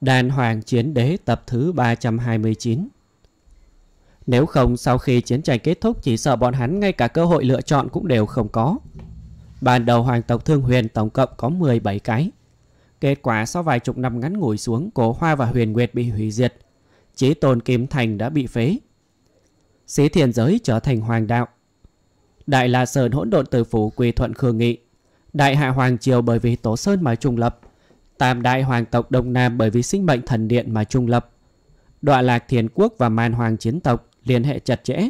Đàn Hoàng Chiến Đế tập thứ 329 Nếu không sau khi chiến tranh kết thúc chỉ sợ bọn hắn ngay cả cơ hội lựa chọn cũng đều không có. Ban đầu Hoàng tộc Thương Huyền tổng cộng có 17 cái. Kết quả sau vài chục năm ngắn ngủi xuống cổ Hoa và Huyền Nguyệt bị hủy diệt. Chí tôn Kim Thành đã bị phế. Xí thiên giới trở thành hoàng đạo. Đại La Sơn hỗn độn từ phủ quy thuận Khương Nghị. Đại Hạ Hoàng Triều bởi vì Tố Sơn mà trùng lập Tam đại hoàng tộc Đông Nam bởi vì sinh mệnh thần điện mà trung lập. Đoạ lạc thiền quốc và man hoàng chiến tộc liên hệ chặt chẽ.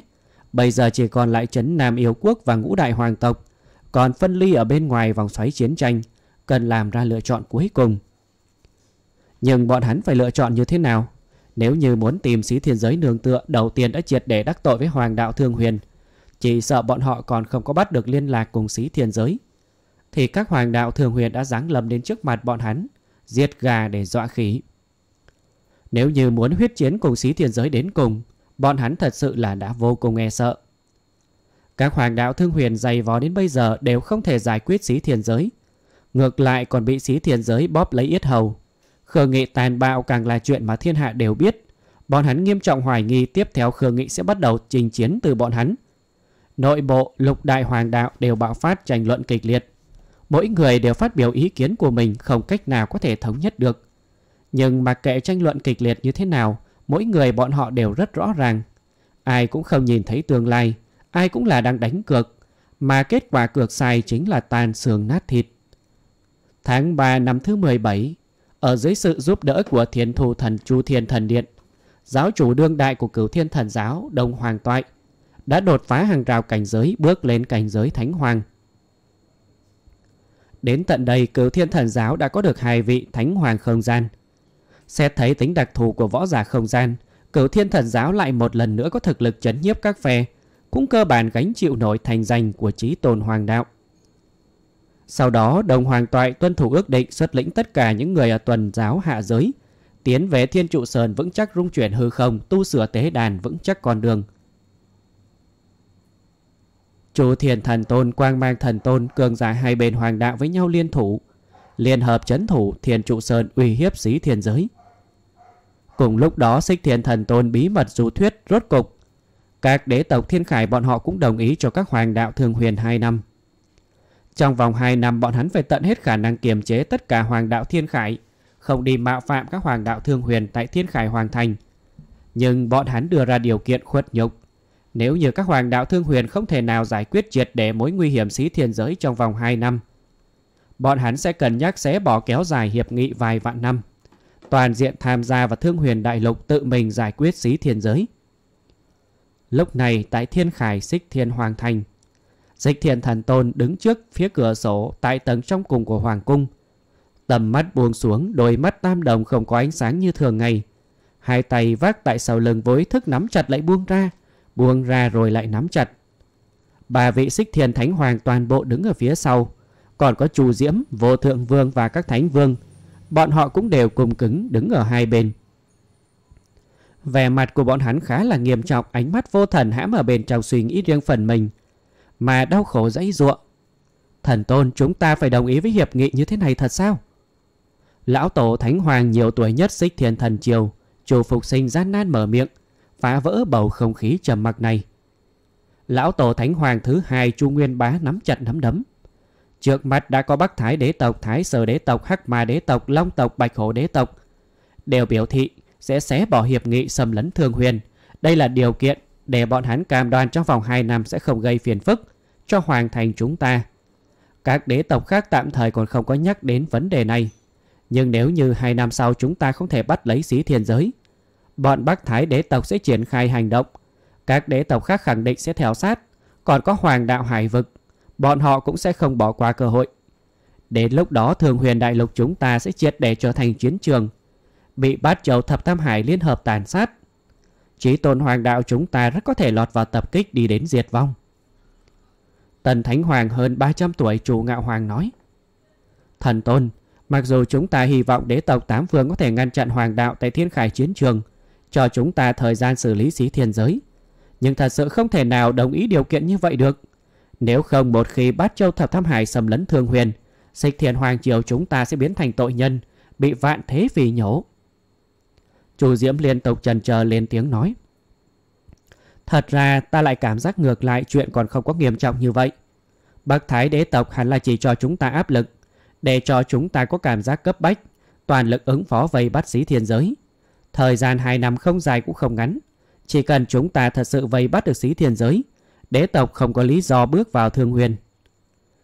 Bây giờ chỉ còn lại chấn Nam Yêu Quốc và ngũ đại hoàng tộc. Còn phân ly ở bên ngoài vòng xoáy chiến tranh. Cần làm ra lựa chọn cuối cùng. Nhưng bọn hắn phải lựa chọn như thế nào? Nếu như muốn tìm xí thiên giới nương tựa đầu tiên đã triệt để đắc tội với hoàng đạo thương huyền. Chỉ sợ bọn họ còn không có bắt được liên lạc cùng xí thiên giới. Thì các hoàng đạo thường huyền đã giáng lầm đến trước mặt bọn hắn giết gà để dọa khí. Nếu như muốn huyết chiến cùng xí thiên giới đến cùng, bọn hắn thật sự là đã vô cùng e sợ. Các hoàng đạo thương huyền dày vò đến bây giờ đều không thể giải quyết xí thiên giới. Ngược lại còn bị xí thiên giới bóp lấy yết hầu. Khương Nghị tàn bạo càng là chuyện mà thiên hạ đều biết. Bọn hắn nghiêm trọng hoài nghi tiếp theo Khương Nghị sẽ bắt đầu trình chiến từ bọn hắn. Nội bộ, lục đại hoàng đạo đều bạo phát tranh luận kịch liệt mỗi người đều phát biểu ý kiến của mình không cách nào có thể thống nhất được. Nhưng mà kệ tranh luận kịch liệt như thế nào, mỗi người bọn họ đều rất rõ ràng. Ai cũng không nhìn thấy tương lai, ai cũng là đang đánh cược, mà kết quả cược sai chính là tan xương nát thịt. Tháng 3 năm thứ 17, ở dưới sự giúp đỡ của thiên thù thần Chu Thiên Thần Điện, giáo chủ đương đại của cửu thiên thần giáo Đông Hoàng Toại đã đột phá hàng rào cảnh giới bước lên cảnh giới Thánh Hoàng. Đến tận đây cửu thiên thần giáo đã có được hai vị thánh hoàng không gian. Xét thấy tính đặc thù của võ giả không gian, cửu thiên thần giáo lại một lần nữa có thực lực chấn nhiếp các phe, cũng cơ bản gánh chịu nổi thành danh của trí tôn hoàng đạo. Sau đó, đồng hoàng toại tuân thủ ước định xuất lĩnh tất cả những người ở tuần giáo hạ giới, tiến về thiên trụ sơn vững chắc rung chuyển hư không, tu sửa tế đàn vững chắc con đường – Chu Thiên thần tôn quang mang thần tôn cường giả hai bên hoàng đạo với nhau liên thủ. Liên hợp chấn thủ Thiên trụ sơn uy hiếp xí Thiên giới. Cùng lúc đó xích Thiên thần tôn bí mật du thuyết rốt cục. Các đế tộc thiên khải bọn họ cũng đồng ý cho các hoàng đạo thường huyền 2 năm. Trong vòng 2 năm bọn hắn phải tận hết khả năng kiềm chế tất cả hoàng đạo thiên khải, không đi mạo phạm các hoàng đạo thương huyền tại thiên khải hoàng thành. Nhưng bọn hắn đưa ra điều kiện khuất nhục nếu như các hoàng đạo thương huyền không thể nào giải quyết triệt để mối nguy hiểm xí thiên giới trong vòng 2 năm, bọn hắn sẽ cần nhắc xé bỏ kéo dài hiệp nghị vài vạn năm. Toàn diện tham gia vào thương huyền đại lục tự mình giải quyết xí thiên giới. Lúc này tại thiên khải xích thiên hoàng thành, dịch thiên thần tôn đứng trước phía cửa sổ tại tầng trong cùng của hoàng cung. Tầm mắt buông xuống, đôi mắt tam đồng không có ánh sáng như thường ngày. Hai tay vác tại sau lưng với thức nắm chặt lại buông ra, buông ra rồi lại nắm chặt. Bà vị xích thiền thánh hoàng toàn bộ đứng ở phía sau, còn có chù diễm, vô thượng vương và các thánh vương, bọn họ cũng đều cùng cứng đứng ở hai bên. Vẻ mặt của bọn hắn khá là nghiêm trọng, ánh mắt vô thần hãm ở bên trong suy nghĩ riêng phần mình, mà đau khổ dãy ruộng. Thần tôn chúng ta phải đồng ý với hiệp nghị như thế này thật sao? Lão tổ Thánh Hoàng nhiều tuổi nhất xích thiền thần triều, chủ phục sinh gian nan mở miệng, phá vỡ bầu không khí trầm mặc này. Lão Tổ Thánh Hoàng thứ hai Chu Nguyên Bá nắm chặt nắm đấm. Trước mặt đã có Bắc Thái Đế Tộc, Thái Sở Đế Tộc, Hắc Ma Đế Tộc, Long Tộc, Bạch Hổ Đế Tộc. Đều biểu thị sẽ xé bỏ hiệp nghị xâm lấn thương huyền. Đây là điều kiện để bọn hắn cam đoan trong vòng 2 năm sẽ không gây phiền phức cho hoàng thành chúng ta. Các đế tộc khác tạm thời còn không có nhắc đến vấn đề này. Nhưng nếu như 2 năm sau chúng ta không thể bắt lấy xí thiên giới, bọn Bắc Thái đế tộc sẽ triển khai hành động. Các đế tộc khác khẳng định sẽ theo sát, còn có hoàng đạo hải vực, bọn họ cũng sẽ không bỏ qua cơ hội. Đến lúc đó thường huyền đại lục chúng ta sẽ triệt để trở thành chiến trường, bị bát châu thập tam hải liên hợp tàn sát. Chí tôn hoàng đạo chúng ta rất có thể lọt vào tập kích đi đến diệt vong. Tần Thánh Hoàng hơn 300 tuổi chủ ngạo hoàng nói. Thần Tôn, mặc dù chúng ta hy vọng đế tộc Tám Phương có thể ngăn chặn hoàng đạo tại thiên khải chiến trường, cho chúng ta thời gian xử lý xí thiên giới. Nhưng thật sự không thể nào đồng ý điều kiện như vậy được. Nếu không một khi bát châu thập tham hải sầm lấn thương huyền, xích thiên hoàng triều chúng ta sẽ biến thành tội nhân, bị vạn thế vì nhổ. chủ Diễm liên tục trần chờ lên tiếng nói. Thật ra ta lại cảm giác ngược lại chuyện còn không có nghiêm trọng như vậy. Bác Thái đế tộc hẳn là chỉ cho chúng ta áp lực, để cho chúng ta có cảm giác cấp bách, toàn lực ứng phó vây bắt xí thiên giới. Thời gian 2 năm không dài cũng không ngắn. Chỉ cần chúng ta thật sự vây bắt được sĩ thiên giới, đế tộc không có lý do bước vào thương huyền.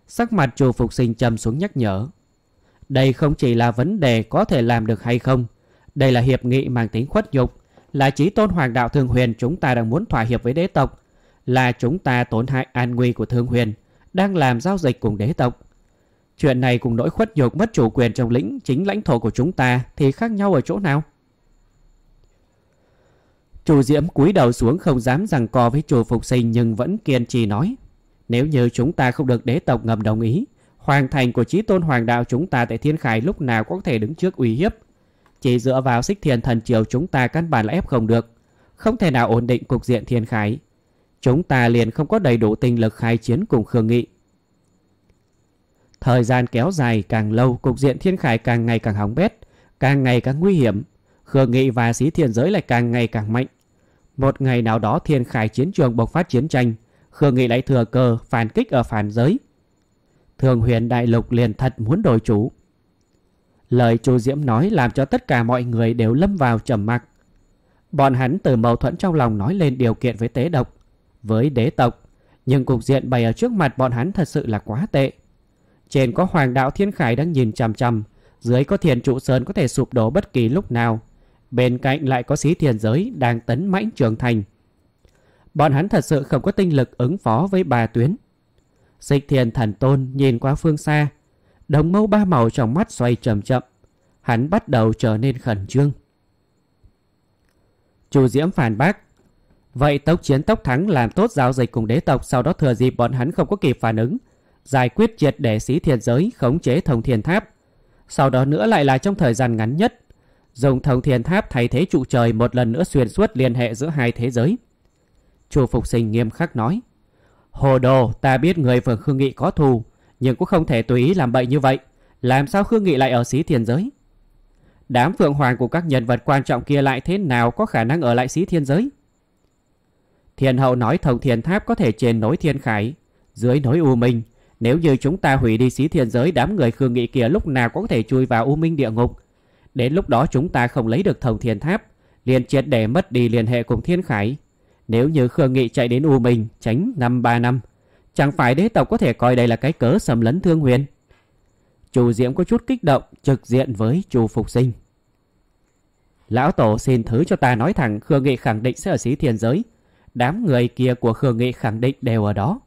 Sắc mặt chủ phục sinh trầm xuống nhắc nhở. Đây không chỉ là vấn đề có thể làm được hay không. Đây là hiệp nghị mang tính khuất nhục, là trí tôn hoàng đạo thương huyền chúng ta đang muốn thỏa hiệp với đế tộc, là chúng ta tổn hại an nguy của thương huyền, đang làm giao dịch cùng đế tộc. Chuyện này cùng nỗi khuất nhục mất chủ quyền trong lĩnh chính lãnh thổ của chúng ta thì khác nhau ở chỗ nào? Chu Diễm cúi đầu xuống không dám rằng co với Chu Phục Sinh nhưng vẫn kiên trì nói. Nếu như chúng ta không được đế tộc ngầm đồng ý, hoàng thành của trí tôn hoàng đạo chúng ta tại thiên khải lúc nào cũng có thể đứng trước uy hiếp. Chỉ dựa vào sích thiền thần triều chúng ta căn bản là ép không được, không thể nào ổn định cục diện thiên khải. Chúng ta liền không có đầy đủ tinh lực khai chiến cùng Khương Nghị. Thời gian kéo dài càng lâu, cục diện thiên khải càng ngày càng hỏng bét, càng ngày càng nguy hiểm. Khương Nghị và sĩ thiên giới lại càng ngày càng mạnh. Một ngày nào đó thiên khải chiến trường bộc phát chiến tranh, Khương Nghị lại thừa cơ phản kích ở phản giới. Thường huyền đại lục liền thật muốn đổi chủ. Lời chu Diễm nói làm cho tất cả mọi người đều lâm vào trầm mặc. Bọn hắn từ mâu thuẫn trong lòng nói lên điều kiện với tế độc, với đế tộc, nhưng cục diện bày ở trước mặt bọn hắn thật sự là quá tệ. Trên có hoàng đạo thiên khải đang nhìn chằm chằm, dưới có thiền trụ sơn có thể sụp đổ bất kỳ lúc nào bên cạnh lại có xí thiền giới đang tấn mãnh trưởng thành. Bọn hắn thật sự không có tinh lực ứng phó với bà tuyến. Dịch thiền thần tôn nhìn qua phương xa, đồng mâu ba màu trong mắt xoay chậm chậm, hắn bắt đầu trở nên khẩn trương. chủ Diễm phản bác, vậy tốc chiến tốc thắng làm tốt giao dịch cùng đế tộc sau đó thừa dịp bọn hắn không có kịp phản ứng, giải quyết triệt để xí thiền giới khống chế thông thiền tháp. Sau đó nữa lại là trong thời gian ngắn nhất dùng thông thiên tháp thay thế trụ trời một lần nữa xuyên suốt liên hệ giữa hai thế giới. Chu Phục Sinh nghiêm khắc nói, Hồ đồ, ta biết người phường Khương Nghị có thù, nhưng cũng không thể tùy ý làm bậy như vậy. Làm sao Khương Nghị lại ở xí thiên giới? Đám phượng hoàng của các nhân vật quan trọng kia lại thế nào có khả năng ở lại xí thiên giới? Thiên hậu nói thông thiên tháp có thể trên nối thiên khải, dưới nối u minh. Nếu như chúng ta hủy đi xí thiên giới đám người Khương Nghị kia lúc nào cũng có thể chui vào u minh địa ngục, Đến lúc đó chúng ta không lấy được thông thiên tháp liền triệt để mất đi liên hệ cùng thiên khải Nếu như Khương Nghị chạy đến U Minh Tránh năm ba năm Chẳng phải đế tộc có thể coi đây là cái cớ xâm lấn thương huyền Chu Diễm có chút kích động Trực diện với Chu Phục Sinh Lão Tổ xin thứ cho ta nói thẳng Khương Nghị khẳng định sẽ ở xí thiên giới Đám người kia của Khương Nghị khẳng định đều ở đó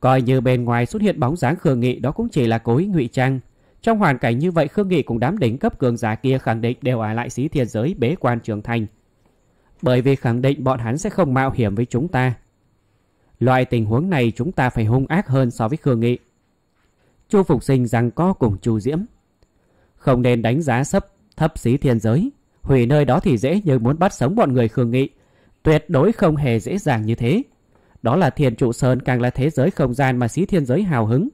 Coi như bên ngoài xuất hiện bóng dáng Khương Nghị Đó cũng chỉ là cối ngụy trang trong hoàn cảnh như vậy Khương Nghị cùng đám đỉnh cấp cường giả kia khẳng định đều ở lại xí thiên giới bế quan trường thành. Bởi vì khẳng định bọn hắn sẽ không mạo hiểm với chúng ta. Loại tình huống này chúng ta phải hung ác hơn so với Khương Nghị. Chu Phục Sinh rằng có cùng Chu Diễm. Không nên đánh giá sấp thấp xí thiên giới. Hủy nơi đó thì dễ như muốn bắt sống bọn người Khương Nghị. Tuyệt đối không hề dễ dàng như thế. Đó là thiên trụ sơn càng là thế giới không gian mà xí thiên giới hào hứng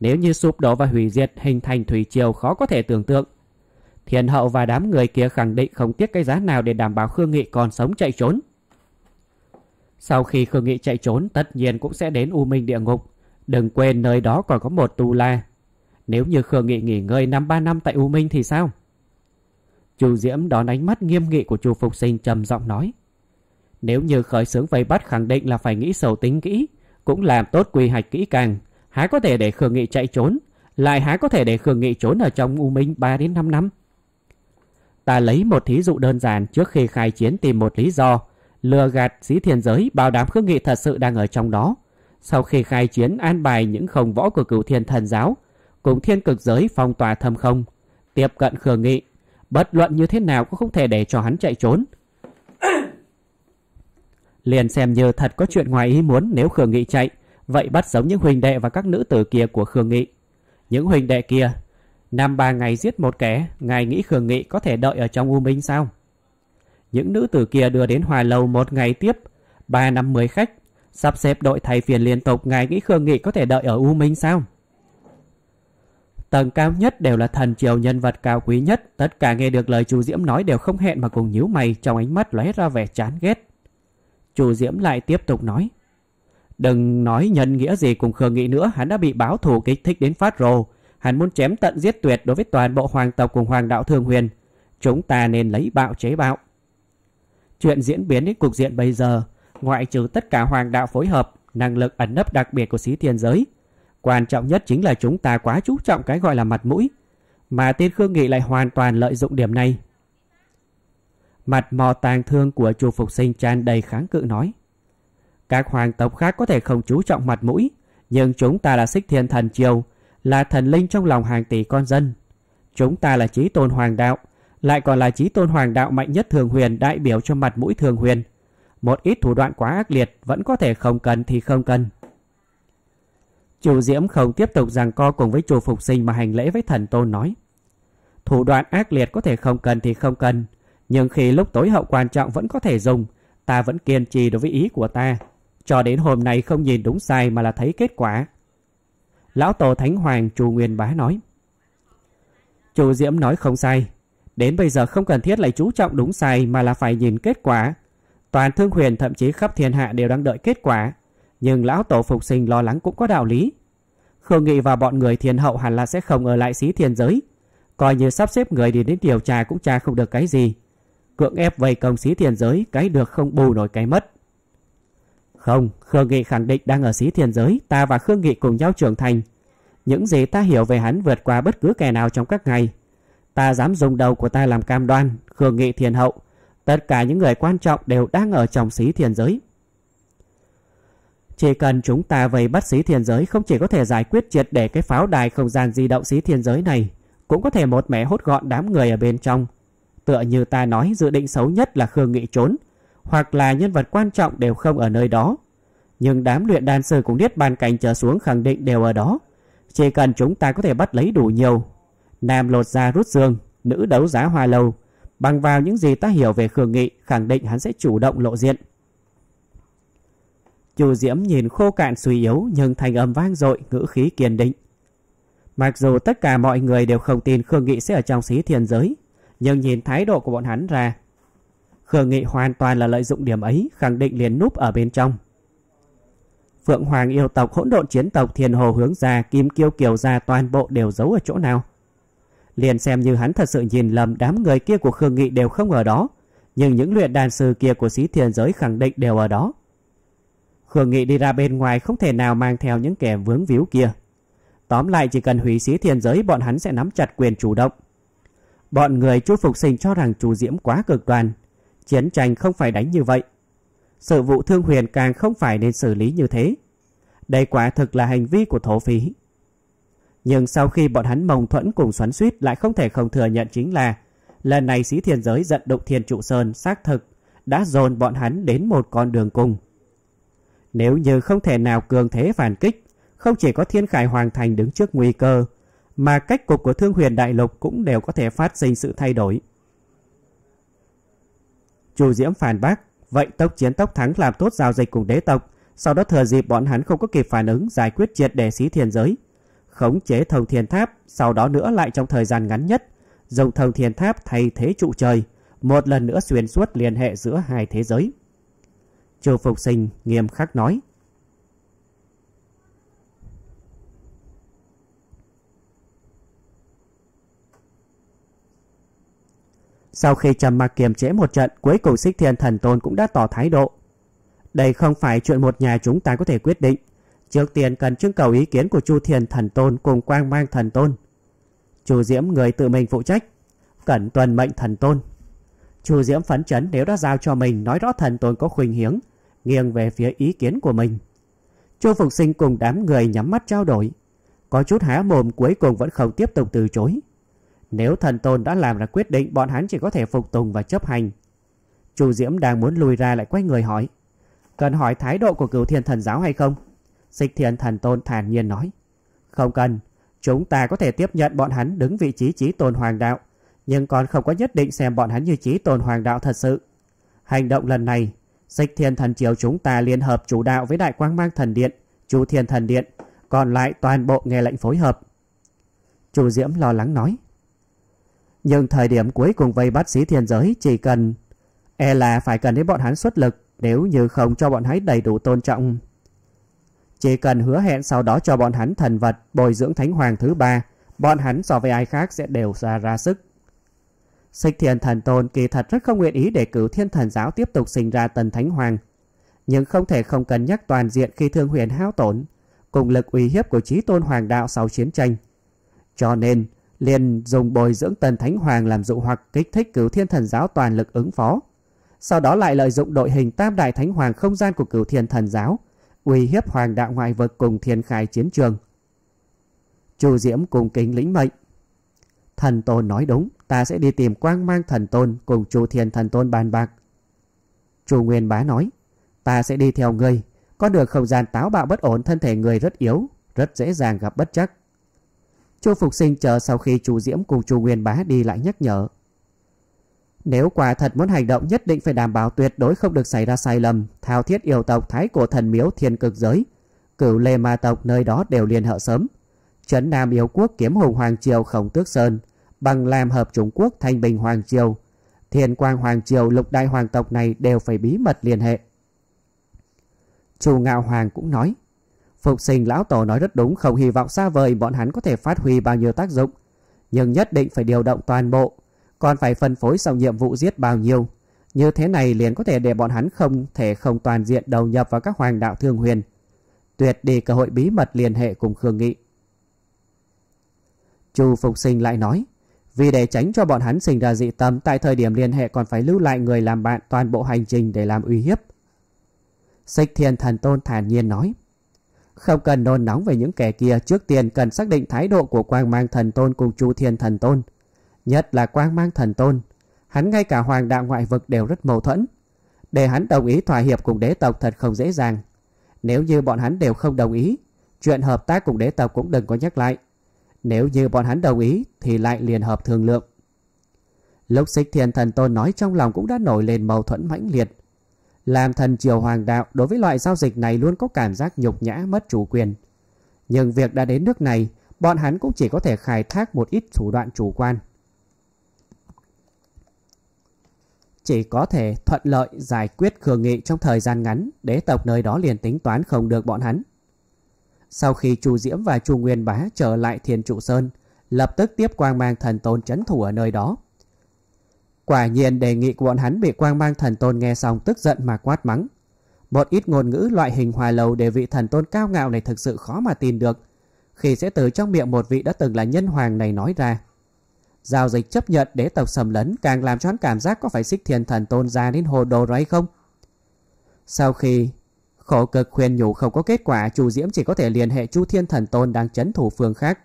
nếu như sụp đổ và hủy diệt hình thành thủy triều khó có thể tưởng tượng. thiên hậu và đám người kia khẳng định không tiếc cái giá nào để đảm bảo Khương Nghị còn sống chạy trốn. Sau khi Khương Nghị chạy trốn tất nhiên cũng sẽ đến U Minh Địa Ngục. Đừng quên nơi đó còn có một tù la. Nếu như Khương Nghị nghỉ ngơi năm ba năm tại U Minh thì sao? Chu Diễm đón ánh mắt nghiêm nghị của Chu Phục Sinh trầm giọng nói. Nếu như khởi xướng vây bắt khẳng định là phải nghĩ sầu tính kỹ, cũng làm tốt quy hoạch kỹ càng, há có thể để Khương Nghị chạy trốn, lại há có thể để Khương Nghị trốn ở trong U Minh 3 đến 5 năm. Ta lấy một thí dụ đơn giản trước khi khai chiến tìm một lý do, lừa gạt sĩ thiên giới bảo đảm Khương Nghị thật sự đang ở trong đó. Sau khi khai chiến an bài những không võ của cửu thiên thần giáo, cùng thiên cực giới phong tỏa thâm không, tiếp cận Khương Nghị, bất luận như thế nào cũng không thể để cho hắn chạy trốn. Liền xem như thật có chuyện ngoài ý muốn nếu Khương Nghị chạy, Vậy bắt giống những huỳnh đệ và các nữ tử kia của Khương Nghị. Những huỳnh đệ kia, năm ba ngày giết một kẻ, ngài nghĩ Khương Nghị có thể đợi ở trong U Minh sao? Những nữ tử kia đưa đến Hòa Lầu một ngày tiếp, ba năm mười khách, sắp xếp đội thay phiền liên tục, ngài nghĩ Khương Nghị có thể đợi ở U Minh sao? Tầng cao nhất đều là thần triều nhân vật cao quý nhất, tất cả nghe được lời chú Diễm nói đều không hẹn mà cùng nhíu mày trong ánh mắt lóe ra vẻ chán ghét. Chu Diễm lại tiếp tục nói. Đừng nói nhân nghĩa gì cùng Khương Nghị nữa, hắn đã bị báo thù kích thích đến phát rồ. Hắn muốn chém tận giết tuyệt đối với toàn bộ hoàng tộc cùng hoàng đạo thường huyền. Chúng ta nên lấy bạo chế bạo. Chuyện diễn biến đến cục diện bây giờ, ngoại trừ tất cả hoàng đạo phối hợp, năng lực ẩn nấp đặc biệt của xí thiên giới. Quan trọng nhất chính là chúng ta quá chú trọng cái gọi là mặt mũi. Mà tên Khương Nghị lại hoàn toàn lợi dụng điểm này. Mặt mò tàng thương của chu phục sinh tràn đầy kháng cự nói. Các hoàng tộc khác có thể không chú trọng mặt mũi, nhưng chúng ta là xích thiên thần triều, là thần linh trong lòng hàng tỷ con dân. Chúng ta là trí tôn hoàng đạo, lại còn là trí tôn hoàng đạo mạnh nhất thường huyền đại biểu cho mặt mũi thường huyền. Một ít thủ đoạn quá ác liệt vẫn có thể không cần thì không cần. Chủ Diễm không tiếp tục giằng co cùng với chủ phục sinh mà hành lễ với thần tôn nói. Thủ đoạn ác liệt có thể không cần thì không cần, nhưng khi lúc tối hậu quan trọng vẫn có thể dùng, ta vẫn kiên trì đối với ý của ta. Cho đến hôm nay không nhìn đúng sai mà là thấy kết quả. Lão Tổ Thánh Hoàng Chu Nguyên Bá nói. Chu Diễm nói không sai. Đến bây giờ không cần thiết lại chú trọng đúng sai mà là phải nhìn kết quả. Toàn thương huyền thậm chí khắp thiên hạ đều đang đợi kết quả. Nhưng lão tổ phục sinh lo lắng cũng có đạo lý. Khương Nghị và bọn người thiên hậu hẳn là sẽ không ở lại xí thiên giới. Coi như sắp xếp người đi đến điều tra cũng tra không được cái gì. Cưỡng ép vây công xí thiên giới cái được không bù nổi cái mất. Không, Khương Nghị khẳng định đang ở xí thiên giới, ta và Khương Nghị cùng nhau trưởng thành. Những gì ta hiểu về hắn vượt qua bất cứ kẻ nào trong các ngày. Ta dám dùng đầu của ta làm cam đoan, Khương Nghị thiền hậu. Tất cả những người quan trọng đều đang ở trong xí thiên giới. Chỉ cần chúng ta vây bắt xí thiên giới không chỉ có thể giải quyết triệt để cái pháo đài không gian di động xí thiên giới này, cũng có thể một mẻ hốt gọn đám người ở bên trong. Tựa như ta nói dự định xấu nhất là Khương Nghị trốn, hoặc là nhân vật quan trọng đều không ở nơi đó. Nhưng đám luyện đan sư cũng biết bàn cảnh trở xuống khẳng định đều ở đó. Chỉ cần chúng ta có thể bắt lấy đủ nhiều. Nam lột ra rút dương, nữ đấu giá hoa lâu. Bằng vào những gì ta hiểu về Khương Nghị, khẳng định hắn sẽ chủ động lộ diện. Chu Diễm nhìn khô cạn suy yếu nhưng thành âm vang dội, ngữ khí kiên định. Mặc dù tất cả mọi người đều không tin Khương Nghị sẽ ở trong xí thiên giới, nhưng nhìn thái độ của bọn hắn ra, Khương Nghị hoàn toàn là lợi dụng điểm ấy khẳng định liền núp ở bên trong. Phượng Hoàng yêu tộc hỗn độn chiến tộc thiền hồ hướng ra kim kiêu kiều ra toàn bộ đều giấu ở chỗ nào. Liền xem như hắn thật sự nhìn lầm đám người kia của Khương Nghị đều không ở đó. Nhưng những luyện đàn sư kia của sĩ thiền giới khẳng định đều ở đó. Khương Nghị đi ra bên ngoài không thể nào mang theo những kẻ vướng víu kia. Tóm lại chỉ cần hủy sĩ thiền giới bọn hắn sẽ nắm chặt quyền chủ động. Bọn người chú Phục Sinh cho rằng chủ diễm quá cực đoan Chiến tranh không phải đánh như vậy. Sự vụ thương huyền càng không phải nên xử lý như thế. Đây quả thực là hành vi của thổ phí. Nhưng sau khi bọn hắn mông thuẫn cùng xoắn suýt lại không thể không thừa nhận chính là lần này sĩ thiên giới giận động thiên trụ sơn xác thực đã dồn bọn hắn đến một con đường cùng. Nếu như không thể nào cường thế phản kích, không chỉ có thiên khải hoàng thành đứng trước nguy cơ, mà cách cục của thương huyền đại lục cũng đều có thể phát sinh sự thay đổi. Chu Diễm phản bác, vậy tốc chiến tốc thắng làm tốt giao dịch cùng đế tộc, sau đó thừa dịp bọn hắn không có kịp phản ứng giải quyết triệt đề xí thiên giới. Khống chế thông thiên tháp, sau đó nữa lại trong thời gian ngắn nhất, dùng thông thiên tháp thay thế trụ trời, một lần nữa xuyên suốt liên hệ giữa hai thế giới. Chu Phục Sinh nghiêm khắc nói, Sau khi trầm mặc kiềm chế một trận cuối cùng sích Thiên Thần Tôn cũng đã tỏ thái độ. Đây không phải chuyện một nhà chúng ta có thể quyết định. Trước tiên cần trưng cầu ý kiến của Chu Thiền Thần Tôn cùng Quang Mang Thần Tôn. Chu Diễm người tự mình phụ trách. Cẩn tuần mệnh Thần Tôn. Chu Diễm phấn chấn nếu đã giao cho mình nói rõ Thần Tôn có khuynh hiếng, nghiêng về phía ý kiến của mình. Chu Phục Sinh cùng đám người nhắm mắt trao đổi. Có chút há mồm cuối cùng vẫn không tiếp tục từ chối. Nếu thần tôn đã làm ra quyết định bọn hắn chỉ có thể phục tùng và chấp hành. Chu Diễm đang muốn lùi ra lại quay người hỏi. Cần hỏi thái độ của cửu thiên thần giáo hay không? Xích thiên thần tôn thản nhiên nói. Không cần, chúng ta có thể tiếp nhận bọn hắn đứng vị trí trí tôn hoàng đạo, nhưng còn không có nhất định xem bọn hắn như trí tôn hoàng đạo thật sự. Hành động lần này, xích thiên thần triều chúng ta liên hợp chủ đạo với đại quang mang thần điện, chu thiên thần điện, còn lại toàn bộ nghe lệnh phối hợp. Chu Diễm lo lắng nói. Nhưng thời điểm cuối cùng vây bắt sĩ thiên giới chỉ cần e là phải cần đến bọn hắn xuất lực nếu như không cho bọn hắn đầy đủ tôn trọng. Chỉ cần hứa hẹn sau đó cho bọn hắn thần vật bồi dưỡng thánh hoàng thứ ba, bọn hắn so với ai khác sẽ đều ra ra sức. Xích thiên thần tôn kỳ thật rất không nguyện ý để cử thiên thần giáo tiếp tục sinh ra tần thánh hoàng. Nhưng không thể không cân nhắc toàn diện khi thương huyền hao tổn, cùng lực uy hiếp của trí tôn hoàng đạo sau chiến tranh. Cho nên, liền dùng bồi dưỡng tần thánh hoàng làm dụ hoặc kích thích cửu thiên thần giáo toàn lực ứng phó sau đó lại lợi dụng đội hình tam đại thánh hoàng không gian của cửu thiên thần giáo uy hiếp hoàng đạo ngoại vực cùng thiên khai chiến trường chu diễm cùng kính lĩnh mệnh thần tôn nói đúng ta sẽ đi tìm quang mang thần tôn cùng chu thiên thần tôn bàn bạc chu nguyên bá nói ta sẽ đi theo ngươi con đường không gian táo bạo bất ổn thân thể người rất yếu rất dễ dàng gặp bất chắc Chu Phục Sinh chờ sau khi Chu Diễm cùng Chu Nguyên Bá đi lại nhắc nhở. Nếu quả thật muốn hành động nhất định phải đảm bảo tuyệt đối không được xảy ra sai lầm, thao thiết yêu tộc thái cổ thần miếu thiên cực giới, cửu lê ma tộc nơi đó đều liên hệ sớm. Trấn Nam yêu quốc kiếm hùng Hoàng Triều Khổng Tước Sơn, bằng làm hợp Trung Quốc Thanh Bình Hoàng Triều, Thiên Quang Hoàng Triều lục đại hoàng tộc này đều phải bí mật liên hệ. Chu Ngạo Hoàng cũng nói, Phục sinh lão tổ nói rất đúng không hy vọng xa vời bọn hắn có thể phát huy bao nhiêu tác dụng. Nhưng nhất định phải điều động toàn bộ. Còn phải phân phối xong nhiệm vụ giết bao nhiêu. Như thế này liền có thể để bọn hắn không thể không toàn diện đầu nhập vào các hoàng đạo thương huyền. Tuyệt đi cơ hội bí mật liên hệ cùng Khương Nghị. Chu Phục sinh lại nói. Vì để tránh cho bọn hắn sinh ra dị tâm tại thời điểm liên hệ còn phải lưu lại người làm bạn toàn bộ hành trình để làm uy hiếp. Sách Thiên Thần Tôn thản nhiên nói. Không cần nôn nóng về những kẻ kia, trước tiên cần xác định thái độ của Quang Mang Thần Tôn cùng Chu Thiên Thần Tôn. Nhất là Quang Mang Thần Tôn, hắn ngay cả hoàng đạo ngoại vực đều rất mâu thuẫn. Để hắn đồng ý thỏa hiệp cùng đế tộc thật không dễ dàng. Nếu như bọn hắn đều không đồng ý, chuyện hợp tác cùng đế tộc cũng đừng có nhắc lại. Nếu như bọn hắn đồng ý thì lại liền hợp thương lượng. Lúc xích thiên thần tôn nói trong lòng cũng đã nổi lên mâu thuẫn mãnh liệt. Làm thần triều hoàng đạo đối với loại giao dịch này luôn có cảm giác nhục nhã mất chủ quyền. Nhưng việc đã đến nước này, bọn hắn cũng chỉ có thể khai thác một ít thủ đoạn chủ quan. Chỉ có thể thuận lợi giải quyết khường nghị trong thời gian ngắn, để tộc nơi đó liền tính toán không được bọn hắn. Sau khi Chu Diễm và Chu Nguyên Bá trở lại Thiên Trụ Sơn, lập tức tiếp quang mang thần tôn chấn thủ ở nơi đó. Quả nhiên đề nghị của bọn hắn bị quang mang thần tôn nghe xong tức giận mà quát mắng. Một ít ngôn ngữ loại hình hòa lầu để vị thần tôn cao ngạo này thực sự khó mà tìm được. Khi sẽ từ trong miệng một vị đã từng là nhân hoàng này nói ra. Giao dịch chấp nhận đế tộc sầm lấn càng làm cho hắn cảm giác có phải xích thiên thần tôn ra đến hồ đồ rồi hay không. Sau khi khổ cực khuyên nhủ không có kết quả, chủ Diễm chỉ có thể liên hệ Chu Thiên Thần Tôn đang chấn thủ phương khác.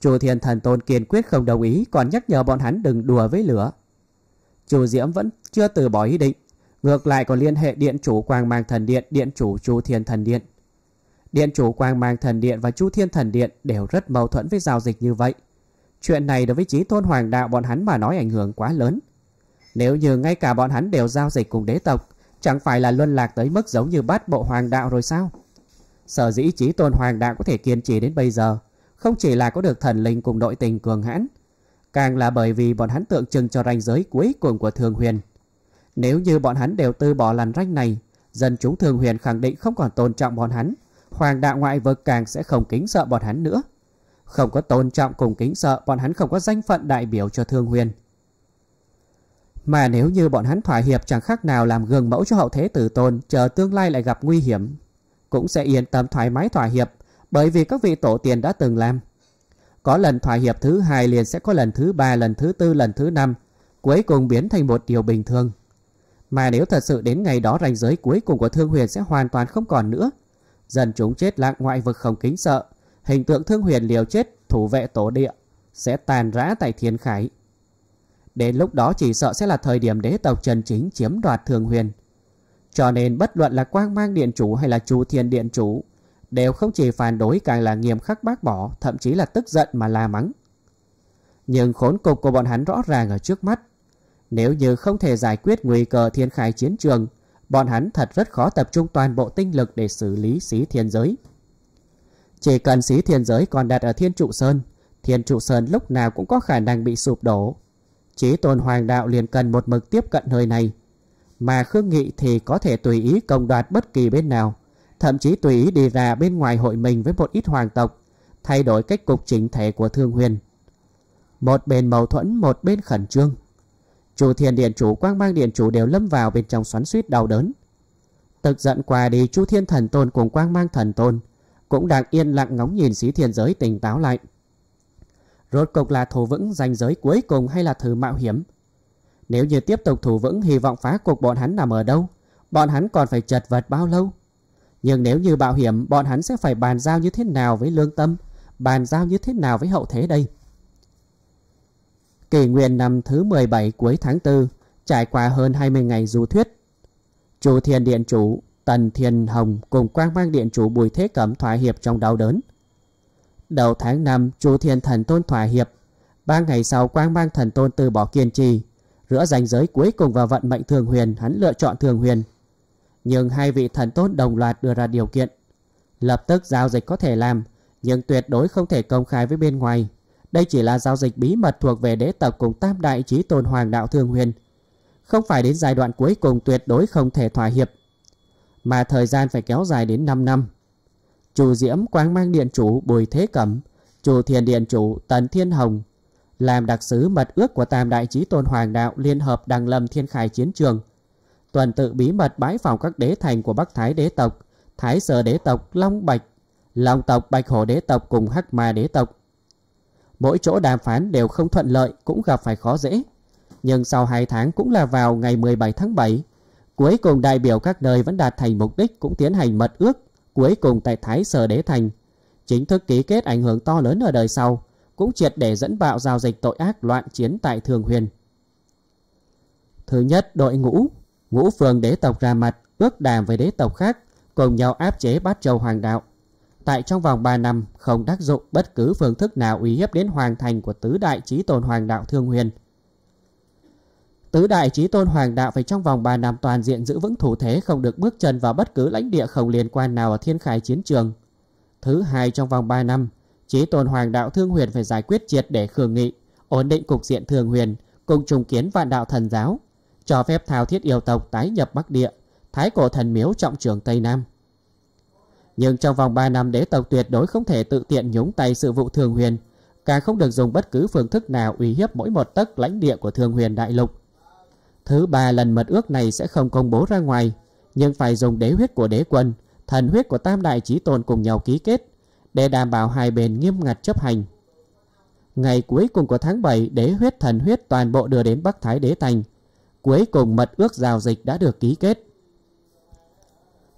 Chu Thiên Thần Tôn kiên quyết không đồng ý còn nhắc nhở bọn hắn đừng đùa với lửa chủ Diễm vẫn chưa từ bỏ ý định, ngược lại còn liên hệ điện chủ Quang Mang Thần Điện, điện chủ Chu Thiên Thần Điện. Điện chủ Quang Mang Thần Điện và Chu Thiên Thần Điện đều rất mâu thuẫn với giao dịch như vậy. Chuyện này đối với trí tôn hoàng đạo bọn hắn mà nói ảnh hưởng quá lớn. Nếu như ngay cả bọn hắn đều giao dịch cùng đế tộc, chẳng phải là luân lạc tới mức giống như bắt bộ hoàng đạo rồi sao? Sở dĩ trí tôn hoàng đạo có thể kiên trì đến bây giờ, không chỉ là có được thần linh cùng đội tình cường hãn, Càng là bởi vì bọn hắn tượng trưng cho ranh giới cuối cùng của Thường Huyền. Nếu như bọn hắn đều từ bỏ làn ranh này, dân chúng Thường Huyền khẳng định không còn tôn trọng bọn hắn. Hoàng đạo ngoại vực càng sẽ không kính sợ bọn hắn nữa. Không có tôn trọng cùng kính sợ, bọn hắn không có danh phận đại biểu cho Thương Huyền. Mà nếu như bọn hắn thỏa hiệp chẳng khác nào làm gương mẫu cho hậu thế tử tôn chờ tương lai lại gặp nguy hiểm, cũng sẽ yên tâm thoải mái thỏa hiệp bởi vì các vị tổ tiền đã từng làm. Có lần thỏa hiệp thứ hai liền sẽ có lần thứ ba, lần thứ tư, lần thứ năm, cuối cùng biến thành một điều bình thường. Mà nếu thật sự đến ngày đó ranh giới cuối cùng của Thương Huyền sẽ hoàn toàn không còn nữa. dần chúng chết lạc ngoại vực không kính sợ, hình tượng Thương Huyền liều chết, thủ vệ tổ địa, sẽ tàn rã tại thiên khải. Đến lúc đó chỉ sợ sẽ là thời điểm đế tộc Trần Chính chiếm đoạt Thương Huyền. Cho nên bất luận là quang mang điện chủ hay là chu thiên điện chủ đều không chỉ phản đối càng là nghiêm khắc bác bỏ, thậm chí là tức giận mà la mắng. Nhưng khốn cục của bọn hắn rõ ràng ở trước mắt. Nếu như không thể giải quyết nguy cơ thiên khai chiến trường, bọn hắn thật rất khó tập trung toàn bộ tinh lực để xử lý xí thiên giới. Chỉ cần xí thiên giới còn đặt ở thiên trụ sơn, thiên trụ sơn lúc nào cũng có khả năng bị sụp đổ. Chí tồn hoàng đạo liền cần một mực tiếp cận nơi này, mà Khương Nghị thì có thể tùy ý công đoạt bất kỳ bên nào thậm chí tùy ý đi ra bên ngoài hội mình với một ít hoàng tộc, thay đổi cách cục chính thể của Thương Huyền. Một bên mâu thuẫn, một bên khẩn trương. Chủ thiên điện chủ quang mang điện chủ đều lâm vào bên trong xoắn suýt đau đớn. Tức giận qua đi chu thiên thần tôn cùng quang mang thần tôn, cũng đang yên lặng ngóng nhìn xí thiên giới tỉnh táo lại. Rốt cục là thủ vững danh giới cuối cùng hay là thử mạo hiểm? Nếu như tiếp tục thủ vững hy vọng phá cục bọn hắn nằm ở đâu? Bọn hắn còn phải chật vật bao lâu? Nhưng nếu như bảo hiểm bọn hắn sẽ phải bàn giao như thế nào với lương tâm Bàn giao như thế nào với hậu thế đây Kỷ nguyên năm thứ 17 cuối tháng 4 Trải qua hơn 20 ngày du thuyết Chủ thiền điện chủ Tần Thiên Hồng cùng quang mang điện chủ Bùi Thế Cẩm thỏa hiệp trong đau đớn Đầu tháng 5 chủ thiền thần tôn thỏa hiệp Ba ngày sau quang mang thần tôn từ bỏ kiên trì Rửa ranh giới cuối cùng vào vận mệnh thường huyền Hắn lựa chọn thường huyền nhưng hai vị thần tốt đồng loạt đưa ra điều kiện. Lập tức giao dịch có thể làm, nhưng tuyệt đối không thể công khai với bên ngoài. Đây chỉ là giao dịch bí mật thuộc về đế tộc cùng tam đại trí tôn hoàng đạo thương huyền. Không phải đến giai đoạn cuối cùng tuyệt đối không thể thỏa hiệp. Mà thời gian phải kéo dài đến 5 năm. Chủ Diễm Quang Mang Điện Chủ Bùi Thế Cẩm, Chủ Thiền Điện Chủ Tần Thiên Hồng, làm đặc sứ mật ước của tam đại trí tôn hoàng đạo liên hợp đằng lâm thiên khải chiến trường tuần tự bí mật bái phòng các đế thành của Bắc Thái đế tộc, Thái Sở đế tộc, Long Bạch, Long tộc, Bạch Hổ đế tộc cùng Hắc Ma đế tộc. Mỗi chỗ đàm phán đều không thuận lợi cũng gặp phải khó dễ. Nhưng sau 2 tháng cũng là vào ngày 17 tháng 7, cuối cùng đại biểu các nơi vẫn đạt thành mục đích cũng tiến hành mật ước, cuối cùng tại Thái Sở đế thành. Chính thức ký kết ảnh hưởng to lớn ở đời sau, cũng triệt để dẫn bạo giao dịch tội ác loạn chiến tại Thường Huyền. Thứ nhất, đội ngũ ngũ phường đế tộc ra mặt ước đàm với đế tộc khác cùng nhau áp chế bát châu hoàng đạo. Tại trong vòng 3 năm không tác dụng bất cứ phương thức nào uy hiếp đến hoàng thành của tứ đại chí tôn hoàng đạo Thương Huyền. Tứ đại chí tôn hoàng đạo phải trong vòng 3 năm toàn diện giữ vững thủ thế không được bước chân vào bất cứ lãnh địa không liên quan nào ở thiên khải chiến trường. Thứ hai trong vòng 3 năm, chí tôn hoàng đạo Thương Huyền phải giải quyết triệt để khương nghị, ổn định cục diện Thương Huyền, cùng trùng kiến vạn đạo thần giáo, cho phép thao thiết yêu tộc tái nhập Bắc Địa, thái cổ thần miếu trọng trường Tây Nam. Nhưng trong vòng 3 năm đế tộc tuyệt đối không thể tự tiện nhúng tay sự vụ thường huyền, càng không được dùng bất cứ phương thức nào uy hiếp mỗi một tấc lãnh địa của thường huyền đại lục. Thứ ba lần mật ước này sẽ không công bố ra ngoài, nhưng phải dùng đế huyết của đế quân, thần huyết của tam đại trí tồn cùng nhau ký kết, để đảm bảo hai bên nghiêm ngặt chấp hành. Ngày cuối cùng của tháng 7, đế huyết thần huyết toàn bộ đưa đến Bắc Thái Đế Thành, cuối cùng mật ước giao dịch đã được ký kết.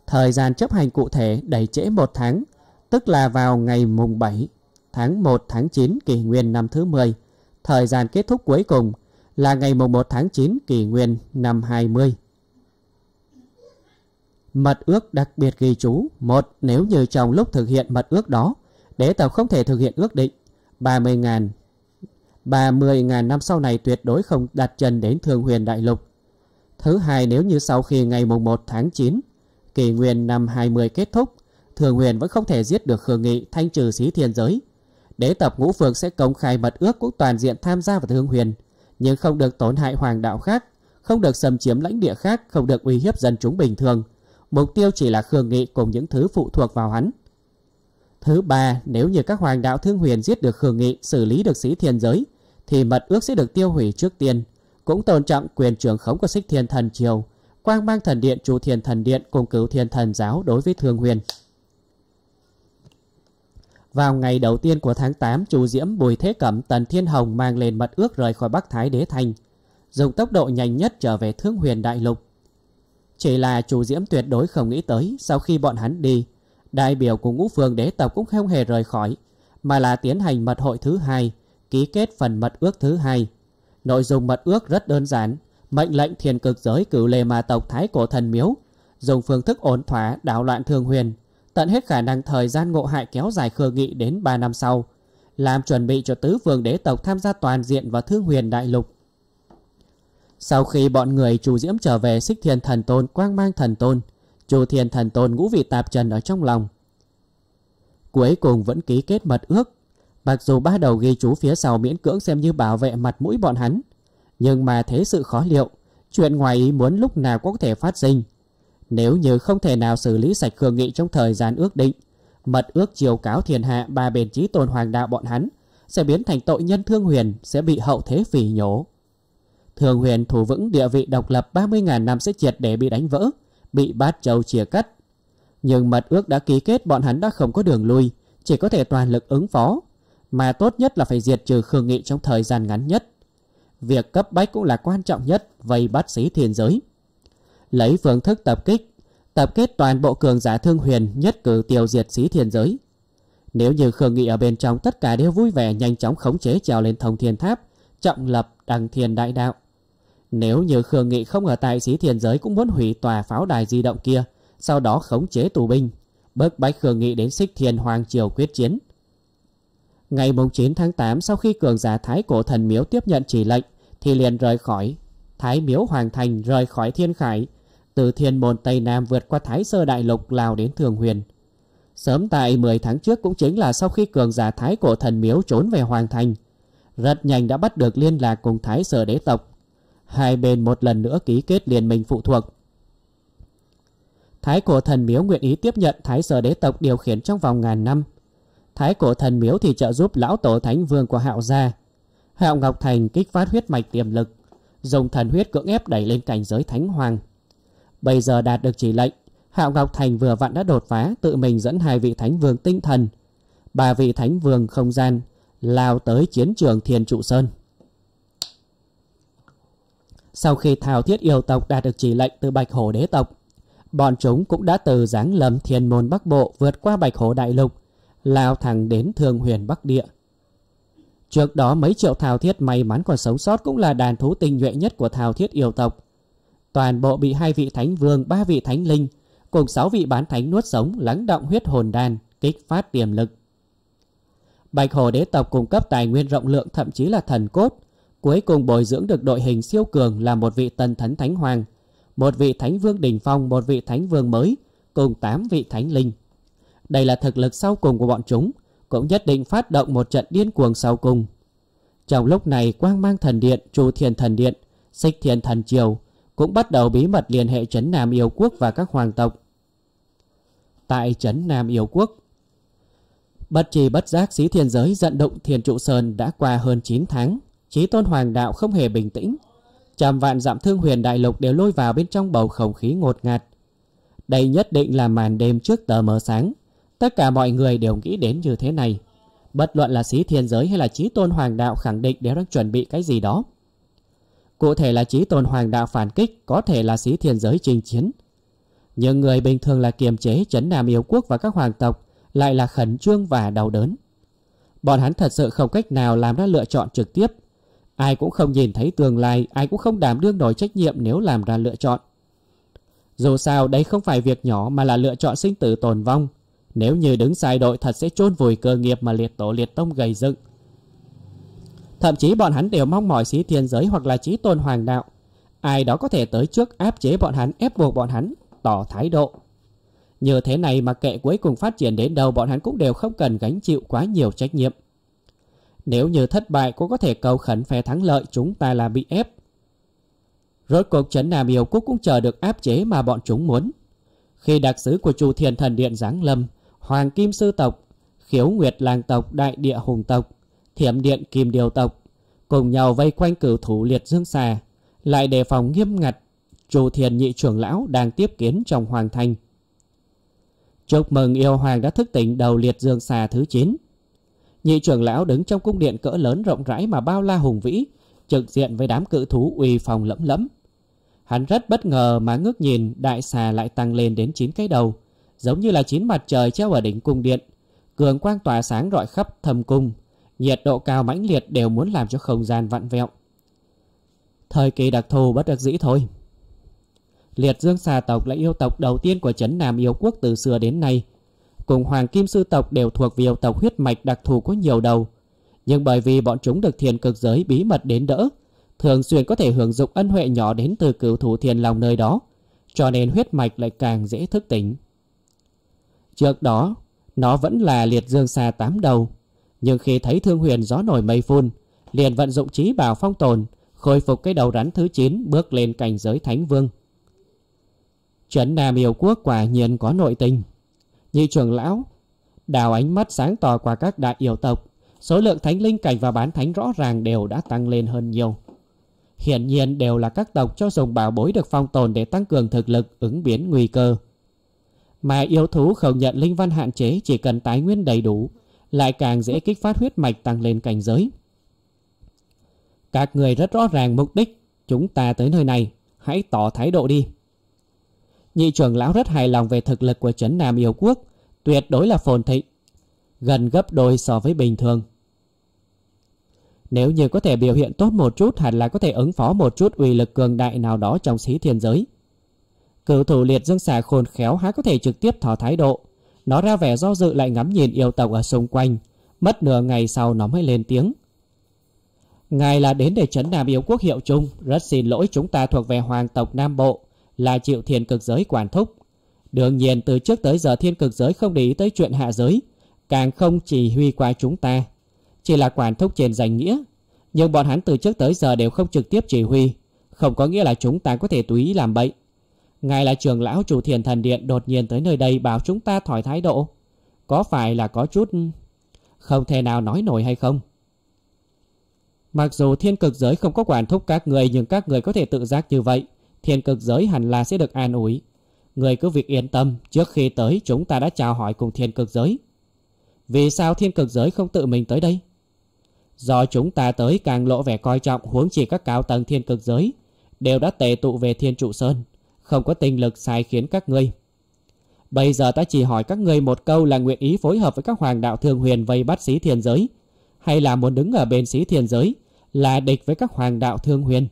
Thời gian chấp hành cụ thể đẩy trễ một tháng, tức là vào ngày mùng 7 tháng 1 tháng 9 kỷ nguyên năm thứ 10. Thời gian kết thúc cuối cùng là ngày mùng 1 tháng 9 kỷ nguyên năm 20. Mật ước đặc biệt ghi chú một Nếu như trong lúc thực hiện mật ước đó, đế tộc không thể thực hiện ước định 30.000 bà 10.000 năm sau này tuyệt đối không đặt chân đến thường Huyền Đại Lục. Thứ hai nếu như sau khi ngày mùng 1 tháng 9, kỷ nguyên năm 20 kết thúc, Thường Huyền vẫn không thể giết được Khương Nghị thanh trừ xí thiên giới. Đế tập ngũ phượng sẽ công khai mật ước quốc toàn diện tham gia vào thường Huyền, nhưng không được tổn hại hoàng đạo khác, không được xâm chiếm lãnh địa khác, không được uy hiếp dân chúng bình thường. Mục tiêu chỉ là Khương Nghị cùng những thứ phụ thuộc vào hắn. Thứ ba, nếu như các hoàng đạo Thương Huyền giết được Khương Nghị, xử lý được sĩ thiên giới, thì mật ước sẽ được tiêu hủy trước tiên. Cũng tôn trọng quyền trưởng khống của xích thiên thần triều, quang mang thần điện, chủ thiên thần điện cùng cứu thiên thần giáo đối với thương huyền. Vào ngày đầu tiên của tháng 8, chủ Diễm, Bùi Thế Cẩm, Tần Thiên Hồng mang lên mật ước rời khỏi Bắc Thái Đế Thành, dùng tốc độ nhanh nhất trở về Thương Huyền Đại Lục. Chỉ là chủ Diễm tuyệt đối không nghĩ tới sau khi bọn hắn đi, đại biểu của ngũ phương đế tộc cũng không hề rời khỏi, mà là tiến hành mật hội thứ hai, ký kết phần mật ước thứ hai. Nội dung mật ước rất đơn giản, mệnh lệnh thiền cực giới cửu lê ma tộc Thái Cổ Thần Miếu, dùng phương thức ổn thỏa đảo loạn thương huyền, tận hết khả năng thời gian ngộ hại kéo dài khương nghị đến 3 năm sau, làm chuẩn bị cho tứ vương đế tộc tham gia toàn diện vào thương huyền đại lục. Sau khi bọn người chủ diễm trở về xích thiên thần tôn quang mang thần tôn, chủ thiên thần tôn ngũ vị tạp trần ở trong lòng. Cuối cùng vẫn ký kết mật ước Mặc dù ba đầu ghi chú phía sau miễn cưỡng xem như bảo vệ mặt mũi bọn hắn, nhưng mà thế sự khó liệu, chuyện ngoài ý muốn lúc nào cũng có thể phát sinh. Nếu như không thể nào xử lý sạch Khương Nghị trong thời gian ước định, mật ước chiều cáo thiên hạ ba bền trí tồn hoàng đạo bọn hắn sẽ biến thành tội nhân Thương Huyền sẽ bị hậu thế phỉ nhổ. Thương Huyền thủ vững địa vị độc lập 30.000 năm sẽ triệt để bị đánh vỡ, bị bát châu chia cắt. Nhưng mật ước đã ký kết bọn hắn đã không có đường lui, chỉ có thể toàn lực ứng phó, mà tốt nhất là phải diệt trừ Khương Nghị trong thời gian ngắn nhất. Việc cấp bách cũng là quan trọng nhất vây bắt sĩ thiên giới. Lấy phương thức tập kích, tập kết toàn bộ cường giả thương huyền nhất cử tiêu diệt sĩ thiên giới. Nếu như Khương Nghị ở bên trong tất cả đều vui vẻ nhanh chóng khống chế trèo lên thông thiên tháp, trọng lập đằng thiên đại đạo. Nếu như Khương Nghị không ở tại sĩ thiên giới cũng muốn hủy tòa pháo đài di động kia, sau đó khống chế tù binh, bức bách Khương Nghị đến xích thiên hoàng triều quyết chiến Ngày 9 tháng 8 sau khi cường giả Thái Cổ Thần Miếu tiếp nhận chỉ lệnh thì liền rời khỏi Thái Miếu Hoàng Thành rời khỏi Thiên Khải từ Thiên Môn Tây Nam vượt qua Thái Sơ Đại Lục Lào đến Thường Huyền. Sớm tại 10 tháng trước cũng chính là sau khi cường giả Thái Cổ Thần Miếu trốn về Hoàng Thành rất nhanh đã bắt được liên lạc cùng Thái sơ Đế Tộc. Hai bên một lần nữa ký kết liên minh phụ thuộc. Thái Cổ Thần Miếu nguyện ý tiếp nhận Thái sơ Đế Tộc điều khiển trong vòng ngàn năm thái cổ thần miếu thì trợ giúp lão tổ thánh vương của hạo gia. Hạo Ngọc Thành kích phát huyết mạch tiềm lực, dùng thần huyết cưỡng ép đẩy lên cảnh giới thánh hoàng. Bây giờ đạt được chỉ lệnh, Hạo Ngọc Thành vừa vặn đã đột phá tự mình dẫn hai vị thánh vương tinh thần, ba vị thánh vương không gian, lao tới chiến trường Thiên Trụ Sơn. Sau khi thao thiết yêu tộc đạt được chỉ lệnh từ Bạch Hổ Đế tộc, bọn chúng cũng đã từ giáng lầm thiên môn Bắc Bộ vượt qua Bạch Hổ Đại Lục, lao thẳng đến thương huyền Bắc Địa. Trước đó mấy triệu thảo thiết may mắn còn sống sót cũng là đàn thú tinh nhuệ nhất của thảo thiết yêu tộc. Toàn bộ bị hai vị thánh vương, ba vị thánh linh, cùng sáu vị bán thánh nuốt sống lắng động huyết hồn đan, kích phát tiềm lực. Bạch Hồ đế tộc cung cấp tài nguyên rộng lượng thậm chí là thần cốt, cuối cùng bồi dưỡng được đội hình siêu cường là một vị tân thánh thánh hoàng, một vị thánh vương đình phong, một vị thánh vương mới, cùng tám vị thánh linh đây là thực lực sau cùng của bọn chúng, cũng nhất định phát động một trận điên cuồng sau cùng. Trong lúc này quang mang thần điện, chu thiền thần điện, xích thiền thần triều cũng bắt đầu bí mật liên hệ Trấn Nam Yêu Quốc và các hoàng tộc. Tại Trấn Nam Yêu Quốc, bất trì bất giác xí thiên giới dẫn động thiền trụ sơn đã qua hơn 9 tháng, trí tôn hoàng đạo không hề bình tĩnh. Trăm vạn dặm thương huyền đại lục đều lôi vào bên trong bầu không khí ngột ngạt. Đây nhất định là màn đêm trước tờ mờ sáng. Tất cả mọi người đều nghĩ đến như thế này Bất luận là sĩ thiên giới hay là trí tôn hoàng đạo khẳng định đều đang chuẩn bị cái gì đó Cụ thể là trí tôn hoàng đạo phản kích Có thể là sĩ thiên giới chinh chiến Nhưng người bình thường là kiềm chế chấn nam yêu quốc và các hoàng tộc Lại là khẩn trương và đau đớn Bọn hắn thật sự không cách nào làm ra lựa chọn trực tiếp Ai cũng không nhìn thấy tương lai Ai cũng không đảm đương nổi trách nhiệm nếu làm ra lựa chọn Dù sao đây không phải việc nhỏ mà là lựa chọn sinh tử tồn vong nếu như đứng sai đội thật sẽ chôn vùi cơ nghiệp mà liệt tổ liệt tông gầy dựng. Thậm chí bọn hắn đều mong mỏi sĩ thiên giới hoặc là trí tôn hoàng đạo. Ai đó có thể tới trước áp chế bọn hắn ép buộc bọn hắn, tỏ thái độ. Như thế này mà kệ cuối cùng phát triển đến đâu bọn hắn cũng đều không cần gánh chịu quá nhiều trách nhiệm. Nếu như thất bại cũng có thể cầu khẩn phe thắng lợi chúng ta là bị ép. Rốt cuộc Trấn Nam Yêu Quốc cũng chờ được áp chế mà bọn chúng muốn. Khi đặc sứ của Chu thiền Thần Điện giáng lâm, Hoàng Kim Sư Tộc, Khiếu Nguyệt Làng Tộc Đại Địa Hùng Tộc, Thiểm Điện Kim Điều Tộc, cùng nhau vây quanh cử thủ liệt dương xà, lại đề phòng nghiêm ngặt Chu Thiền Nhị trưởng lão đang tiếp kiến trong hoàng thành. Chúc mừng yêu hoàng đã thức tỉnh đầu liệt dương xà thứ 9. Nhị trưởng lão đứng trong cung điện cỡ lớn rộng rãi mà bao la hùng vĩ, trực diện với đám cự thú uy phòng lẫm lẫm. Hắn rất bất ngờ mà ngước nhìn đại xà lại tăng lên đến 9 cái đầu, giống như là chín mặt trời treo ở đỉnh cung điện. Cường quang tỏa sáng rọi khắp thâm cung, nhiệt độ cao mãnh liệt đều muốn làm cho không gian vặn vẹo. Thời kỳ đặc thù bất đặc dĩ thôi. Liệt Dương xà tộc là yêu tộc đầu tiên của chấn Nam yêu quốc từ xưa đến nay. Cùng Hoàng Kim Sư tộc đều thuộc về yêu tộc huyết mạch đặc thù có nhiều đầu. Nhưng bởi vì bọn chúng được thiền cực giới bí mật đến đỡ, thường xuyên có thể hưởng dụng ân huệ nhỏ đến từ cửu thủ thiền lòng nơi đó, cho nên huyết mạch lại càng dễ thức tỉnh. Trước đó, nó vẫn là liệt dương xa tám đầu. Nhưng khi thấy thương huyền gió nổi mây phun, liền vận dụng trí bào phong tồn, khôi phục cái đầu rắn thứ 9 bước lên cảnh giới thánh vương. Trấn Nam yêu quốc quả nhiên có nội tình. Như trưởng lão, đào ánh mắt sáng tỏ qua các đại yêu tộc, số lượng thánh linh cảnh và bán thánh rõ ràng đều đã tăng lên hơn nhiều. Hiển nhiên đều là các tộc cho dùng bảo bối được phong tồn để tăng cường thực lực ứng biến nguy cơ. Mà yêu thú không nhận linh văn hạn chế chỉ cần tái nguyên đầy đủ, lại càng dễ kích phát huyết mạch tăng lên cảnh giới. Các người rất rõ ràng mục đích, chúng ta tới nơi này, hãy tỏ thái độ đi. Nhị trưởng lão rất hài lòng về thực lực của chấn Nam Yêu Quốc, tuyệt đối là phồn thịnh, gần gấp đôi so với bình thường. Nếu như có thể biểu hiện tốt một chút hẳn là có thể ứng phó một chút uy lực cường đại nào đó trong xí thiên giới. Cửu thủ liệt dương xà khôn khéo há có thể trực tiếp tỏ thái độ Nó ra vẻ do dự lại ngắm nhìn yêu tộc ở xung quanh Mất nửa ngày sau nó mới lên tiếng Ngài là đến để chấn nam yêu quốc hiệu chung Rất xin lỗi chúng ta thuộc về hoàng tộc Nam Bộ Là chịu thiên cực giới quản thúc Đương nhiên từ trước tới giờ thiên cực giới không để ý tới chuyện hạ giới Càng không chỉ huy qua chúng ta Chỉ là quản thúc trên danh nghĩa Nhưng bọn hắn từ trước tới giờ đều không trực tiếp chỉ huy Không có nghĩa là chúng ta có thể tùy ý làm bậy Ngài là trưởng lão chủ thiền thần điện đột nhiên tới nơi đây bảo chúng ta thỏi thái độ. Có phải là có chút không thể nào nói nổi hay không? Mặc dù thiên cực giới không có quản thúc các người nhưng các người có thể tự giác như vậy. Thiên cực giới hẳn là sẽ được an ủi. Người cứ việc yên tâm, trước khi tới chúng ta đã chào hỏi cùng thiên cực giới. Vì sao thiên cực giới không tự mình tới đây? Do chúng ta tới càng lộ vẻ coi trọng huống chỉ các cao tầng thiên cực giới đều đã tề tụ về thiên trụ sơn không có tinh lực sai khiến các ngươi. Bây giờ ta chỉ hỏi các ngươi một câu là nguyện ý phối hợp với các hoàng đạo thường huyền vây bắt sĩ thiên giới, hay là muốn đứng ở bên sĩ thiên giới, là địch với các hoàng đạo thương huyền.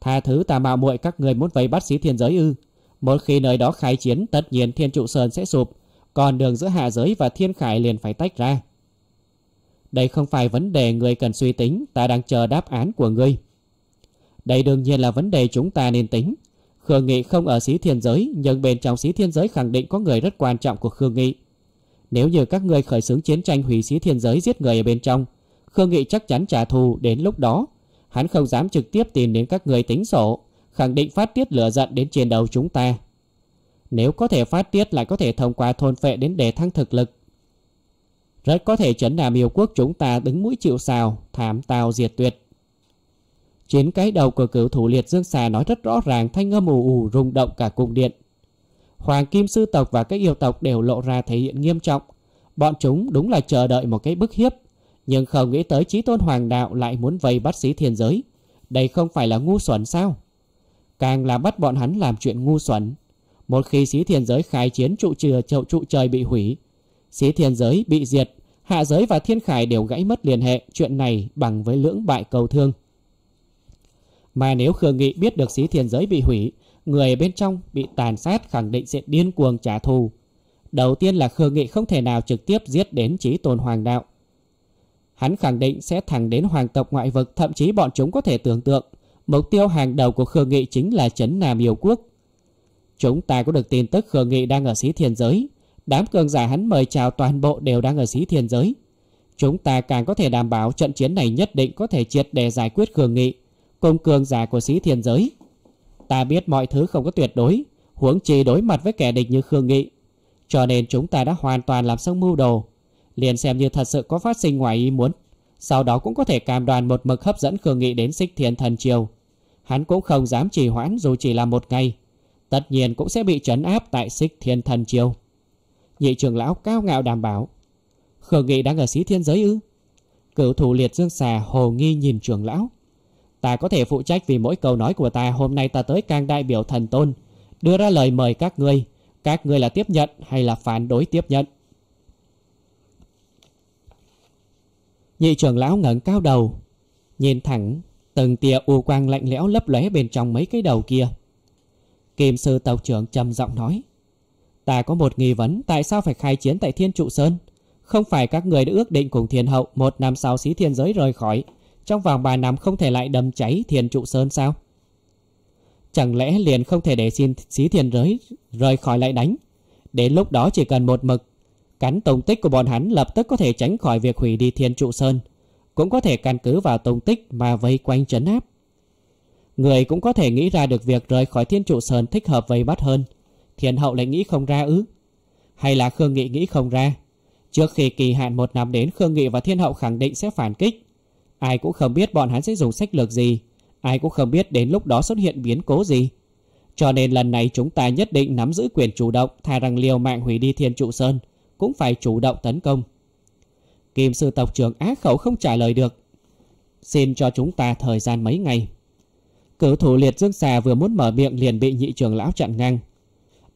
Tha thứ ta mạo muội các ngươi muốn vây bắt sĩ thiên giới ư. Một khi nơi đó khai chiến, tất nhiên thiên trụ sơn sẽ sụp, còn đường giữa hạ giới và thiên khải liền phải tách ra. Đây không phải vấn đề người cần suy tính, ta đang chờ đáp án của ngươi. Đây đương nhiên là vấn đề chúng ta nên tính. Khương Nghị không ở xí thiên giới nhưng bên trong xí thiên giới khẳng định có người rất quan trọng của Khương Nghị. Nếu như các người khởi xướng chiến tranh hủy xí thiên giới giết người ở bên trong, Khương Nghị chắc chắn trả thù đến lúc đó. Hắn không dám trực tiếp tìm đến các người tính sổ, khẳng định phát tiết lửa giận đến trên đầu chúng ta. Nếu có thể phát tiết lại có thể thông qua thôn phệ đến để thăng thực lực. Rất có thể chấn đà miêu quốc chúng ta đứng mũi chịu sào, thảm tào diệt tuyệt chiến cái đầu của cửu thủ liệt dương xà nói rất rõ ràng thanh âm ù ù rung động cả cung điện. Hoàng kim sư tộc và các yêu tộc đều lộ ra thể hiện nghiêm trọng. Bọn chúng đúng là chờ đợi một cái bức hiếp. Nhưng không nghĩ tới trí tôn hoàng đạo lại muốn vây bắt sĩ thiên giới. Đây không phải là ngu xuẩn sao? Càng là bắt bọn hắn làm chuyện ngu xuẩn. Một khi sĩ thiên giới khai chiến trụ trừ chậu trụ trời bị hủy. Sĩ thiên giới bị diệt. Hạ giới và thiên khải đều gãy mất liên hệ. Chuyện này bằng với lưỡng bại cầu thương. Mà nếu Khương Nghị biết được xí thiền giới bị hủy, người bên trong bị tàn sát khẳng định sẽ điên cuồng trả thù. Đầu tiên là Khương Nghị không thể nào trực tiếp giết đến trí tôn hoàng đạo. Hắn khẳng định sẽ thẳng đến hoàng tộc ngoại vực thậm chí bọn chúng có thể tưởng tượng. Mục tiêu hàng đầu của Khương Nghị chính là chấn Nam Yêu Quốc. Chúng ta có được tin tức Khương Nghị đang ở xí thiền giới. Đám cường giả hắn mời chào toàn bộ đều đang ở xí thiền giới. Chúng ta càng có thể đảm bảo trận chiến này nhất định có thể triệt để giải quyết Khương Nghị cùng cường giả của sĩ thiên giới. Ta biết mọi thứ không có tuyệt đối, huống chi đối mặt với kẻ địch như Khương Nghị. Cho nên chúng ta đã hoàn toàn làm xong mưu đồ. Liền xem như thật sự có phát sinh ngoài ý muốn. Sau đó cũng có thể cam đoàn một mực hấp dẫn Khương Nghị đến xích thiên thần triều. Hắn cũng không dám trì hoãn dù chỉ là một ngày. Tất nhiên cũng sẽ bị trấn áp tại xích thiên thần triều. Nhị trưởng lão cao ngạo đảm bảo. Khương Nghị đang ở sĩ thiên giới ư? Cựu thủ liệt dương xà hồ nghi nhìn trưởng lão. Ta có thể phụ trách vì mỗi câu nói của ta hôm nay ta tới càng đại biểu thần tôn. Đưa ra lời mời các ngươi. Các ngươi là tiếp nhận hay là phản đối tiếp nhận? Nhị trưởng lão ngẩng cao đầu. Nhìn thẳng, từng tia u quang lạnh lẽo lấp lóe bên trong mấy cái đầu kia. Kim sư tộc trưởng trầm giọng nói. Ta có một nghi vấn tại sao phải khai chiến tại Thiên Trụ Sơn? Không phải các người đã ước định cùng thiên hậu một năm sau xí thiên giới rời khỏi trong vòng 3 năm không thể lại đâm cháy thiền trụ sơn sao Chẳng lẽ liền không thể để xin xí thiền rới Rời khỏi lại đánh Đến lúc đó chỉ cần một mực Cắn tông tích của bọn hắn lập tức có thể tránh khỏi việc hủy đi thiên trụ sơn Cũng có thể căn cứ vào tông tích mà vây quanh trấn áp Người cũng có thể nghĩ ra được việc rời khỏi thiên trụ sơn thích hợp vây bắt hơn Thiên hậu lại nghĩ không ra ứ Hay là Khương Nghị nghĩ không ra Trước khi kỳ hạn một năm đến Khương Nghị và Thiên hậu khẳng định sẽ phản kích Ai cũng không biết bọn hắn sẽ dùng sách lược gì Ai cũng không biết đến lúc đó xuất hiện biến cố gì Cho nên lần này chúng ta nhất định nắm giữ quyền chủ động Thà rằng liều mạng hủy đi thiên trụ sơn Cũng phải chủ động tấn công Kim sư tộc trưởng á khẩu không trả lời được Xin cho chúng ta thời gian mấy ngày Cử thủ liệt dương xà vừa muốn mở miệng liền bị nhị trưởng lão chặn ngang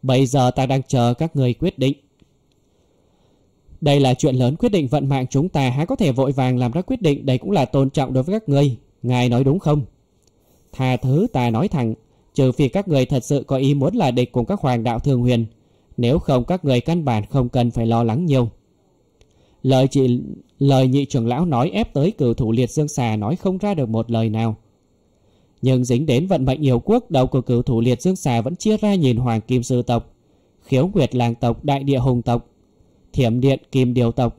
Bây giờ ta đang chờ các người quyết định đây là chuyện lớn quyết định vận mạng chúng ta há có thể vội vàng làm ra quyết định đây cũng là tôn trọng đối với các ngươi. Ngài nói đúng không? thà thứ ta nói thẳng, trừ phi các người thật sự có ý muốn là địch cùng các hoàng đạo thường huyền. Nếu không các người căn bản không cần phải lo lắng nhiều. Lời chị lời nhị trưởng lão nói ép tới cử thủ liệt dương xà nói không ra được một lời nào. Nhưng dính đến vận mệnh nhiều quốc đầu của cử thủ liệt dương xà vẫn chia ra nhìn hoàng kim sư tộc, khiếu nguyệt làng tộc đại địa hùng tộc thiểm điện kim điều tộc.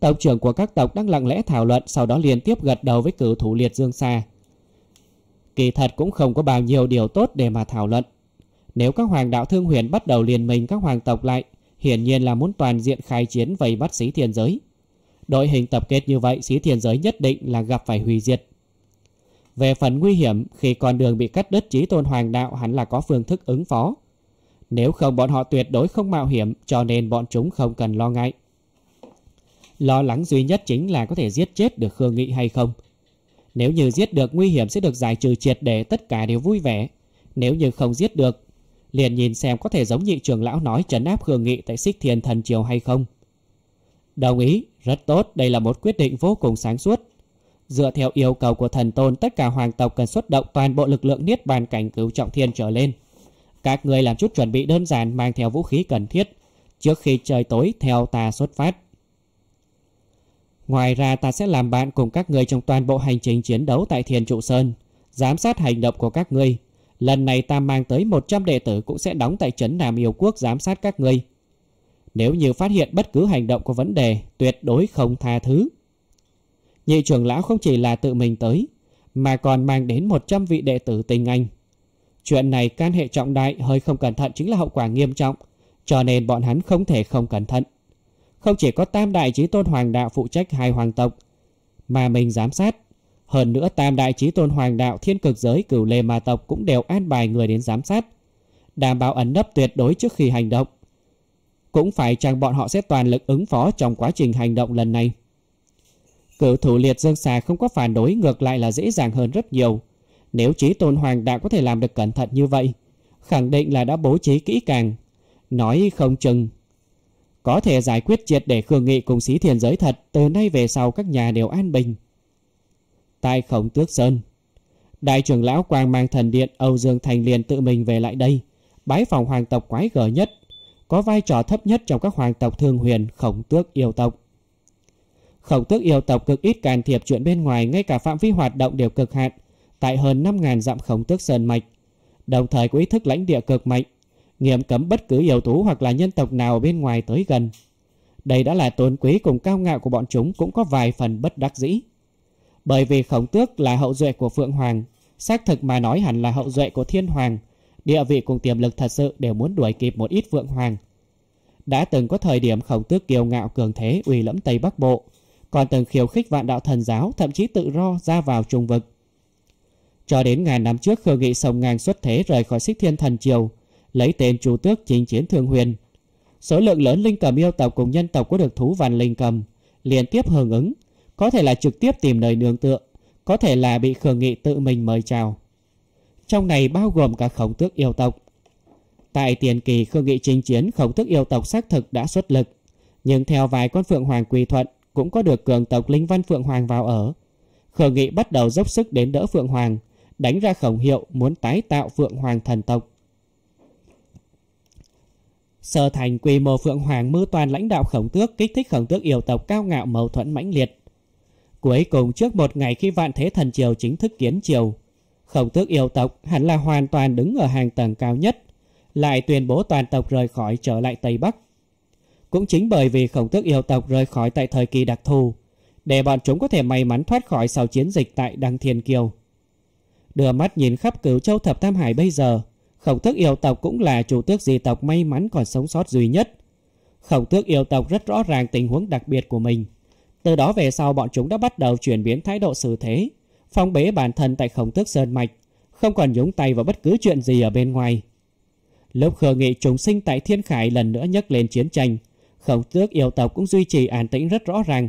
Tộc trưởng của các tộc đang lặng lẽ thảo luận sau đó liên tiếp gật đầu với cử thủ liệt dương xa. Kỳ thật cũng không có bao nhiêu điều tốt để mà thảo luận. Nếu các hoàng đạo thương huyền bắt đầu liền mình các hoàng tộc lại, hiển nhiên là muốn toàn diện khai chiến vây bắt xí thiên giới. Đội hình tập kết như vậy xí thiên giới nhất định là gặp phải hủy diệt. Về phần nguy hiểm, khi con đường bị cắt đứt trí tôn hoàng đạo hẳn là có phương thức ứng phó. Nếu không bọn họ tuyệt đối không mạo hiểm cho nên bọn chúng không cần lo ngại. Lo lắng duy nhất chính là có thể giết chết được Khương Nghị hay không. Nếu như giết được nguy hiểm sẽ được giải trừ triệt để tất cả đều vui vẻ. Nếu như không giết được, liền nhìn xem có thể giống nhị trường lão nói trấn áp Khương Nghị tại xích Thiên thần triều hay không. Đồng ý, rất tốt, đây là một quyết định vô cùng sáng suốt. Dựa theo yêu cầu của thần tôn, tất cả hoàng tộc cần xuất động toàn bộ lực lượng niết bàn cảnh cứu trọng thiên trở lên. Các người làm chút chuẩn bị đơn giản mang theo vũ khí cần thiết trước khi trời tối theo ta xuất phát. Ngoài ra ta sẽ làm bạn cùng các người trong toàn bộ hành trình chiến đấu tại Thiền Trụ Sơn, giám sát hành động của các ngươi. Lần này ta mang tới 100 đệ tử cũng sẽ đóng tại trấn Nam Yêu Quốc giám sát các ngươi. Nếu như phát hiện bất cứ hành động có vấn đề, tuyệt đối không tha thứ. Nhị trưởng lão không chỉ là tự mình tới, mà còn mang đến 100 vị đệ tử tình anh Chuyện này can hệ trọng đại hơi không cẩn thận chính là hậu quả nghiêm trọng, cho nên bọn hắn không thể không cẩn thận. Không chỉ có tam đại trí tôn hoàng đạo phụ trách hai hoàng tộc, mà mình giám sát. Hơn nữa tam đại trí tôn hoàng đạo thiên cực giới cửu lê ma tộc cũng đều an bài người đến giám sát, đảm bảo ẩn nấp tuyệt đối trước khi hành động. Cũng phải chăng bọn họ sẽ toàn lực ứng phó trong quá trình hành động lần này. Cửu thủ liệt dương xà không có phản đối ngược lại là dễ dàng hơn rất nhiều. Nếu Chí Tôn Hoàng đã có thể làm được cẩn thận như vậy, khẳng định là đã bố trí kỹ càng. Nói không chừng. Có thể giải quyết triệt để Khương Nghị cùng sĩ thiền giới thật từ nay về sau các nhà đều an bình. Tại khổng tước sơn, đại trưởng lão quang mang thần điện Âu Dương Thành liền tự mình về lại đây, bái phòng hoàng tộc quái gở nhất, có vai trò thấp nhất trong các hoàng tộc thương huyền khổng tước yêu tộc. Khổng tước yêu tộc cực ít can thiệp chuyện bên ngoài Ngay cả phạm vi hoạt động đều cực hạn tại hơn 5.000 dặm khổng tước sơn mạch, đồng thời có ý thức lãnh địa cực mạnh, nghiêm cấm bất cứ yêu thú hoặc là nhân tộc nào bên ngoài tới gần. Đây đã là tôn quý cùng cao ngạo của bọn chúng cũng có vài phần bất đắc dĩ. Bởi vì khổng tước là hậu duệ của Phượng Hoàng, xác thực mà nói hẳn là hậu duệ của Thiên Hoàng, địa vị cùng tiềm lực thật sự đều muốn đuổi kịp một ít Phượng Hoàng. Đã từng có thời điểm khổng tước kiêu ngạo cường thế uy lẫm Tây Bắc Bộ, còn từng khiêu khích vạn đạo thần giáo thậm chí tự ro ra vào trung vực. Cho đến ngày năm trước Khương Nghị sông ngang xuất thế rời khỏi xích thiên thần triều, lấy tên chủ tước chinh chiến thường huyền. Số lượng lớn linh cầm yêu tộc cùng nhân tộc có được thú văn linh cầm, liên tiếp hưởng ứng, có thể là trực tiếp tìm nơi nương tựa, có thể là bị Khương Nghị tự mình mời chào. Trong này bao gồm cả khổng tước yêu tộc. Tại tiền kỳ Khương Nghị chinh chiến khổng tước yêu tộc xác thực đã xuất lực, nhưng theo vài con phượng hoàng quy thuận cũng có được cường tộc linh văn phượng hoàng vào ở. Khương Nghị bắt đầu dốc sức đến đỡ phượng hoàng, đánh ra khẩu hiệu muốn tái tạo Phượng Hoàng thần tộc. Sở thành quy mô Phượng Hoàng mưu toàn lãnh đạo khổng tước kích thích khổng tước yêu tộc cao ngạo mâu thuẫn mãnh liệt. Cuối cùng trước một ngày khi vạn thế thần triều chính thức kiến triều, khổng tước yêu tộc hẳn là hoàn toàn đứng ở hàng tầng cao nhất, lại tuyên bố toàn tộc rời khỏi trở lại Tây Bắc. Cũng chính bởi vì khổng tước yêu tộc rời khỏi tại thời kỳ đặc thù, để bọn chúng có thể may mắn thoát khỏi sau chiến dịch tại Đăng Thiên Kiều. Đưa mắt nhìn khắp cửu châu thập tam hải bây giờ Khổng tước yêu tộc cũng là chủ tước dị tộc may mắn còn sống sót duy nhất Khổng tước yêu tộc rất rõ ràng tình huống đặc biệt của mình Từ đó về sau bọn chúng đã bắt đầu chuyển biến thái độ xử thế Phong bế bản thân tại khổng tước sơn mạch Không còn nhúng tay vào bất cứ chuyện gì ở bên ngoài Lúc khờ nghị chúng sinh tại thiên khải lần nữa nhấc lên chiến tranh Khổng tước yêu tộc cũng duy trì an tĩnh rất rõ ràng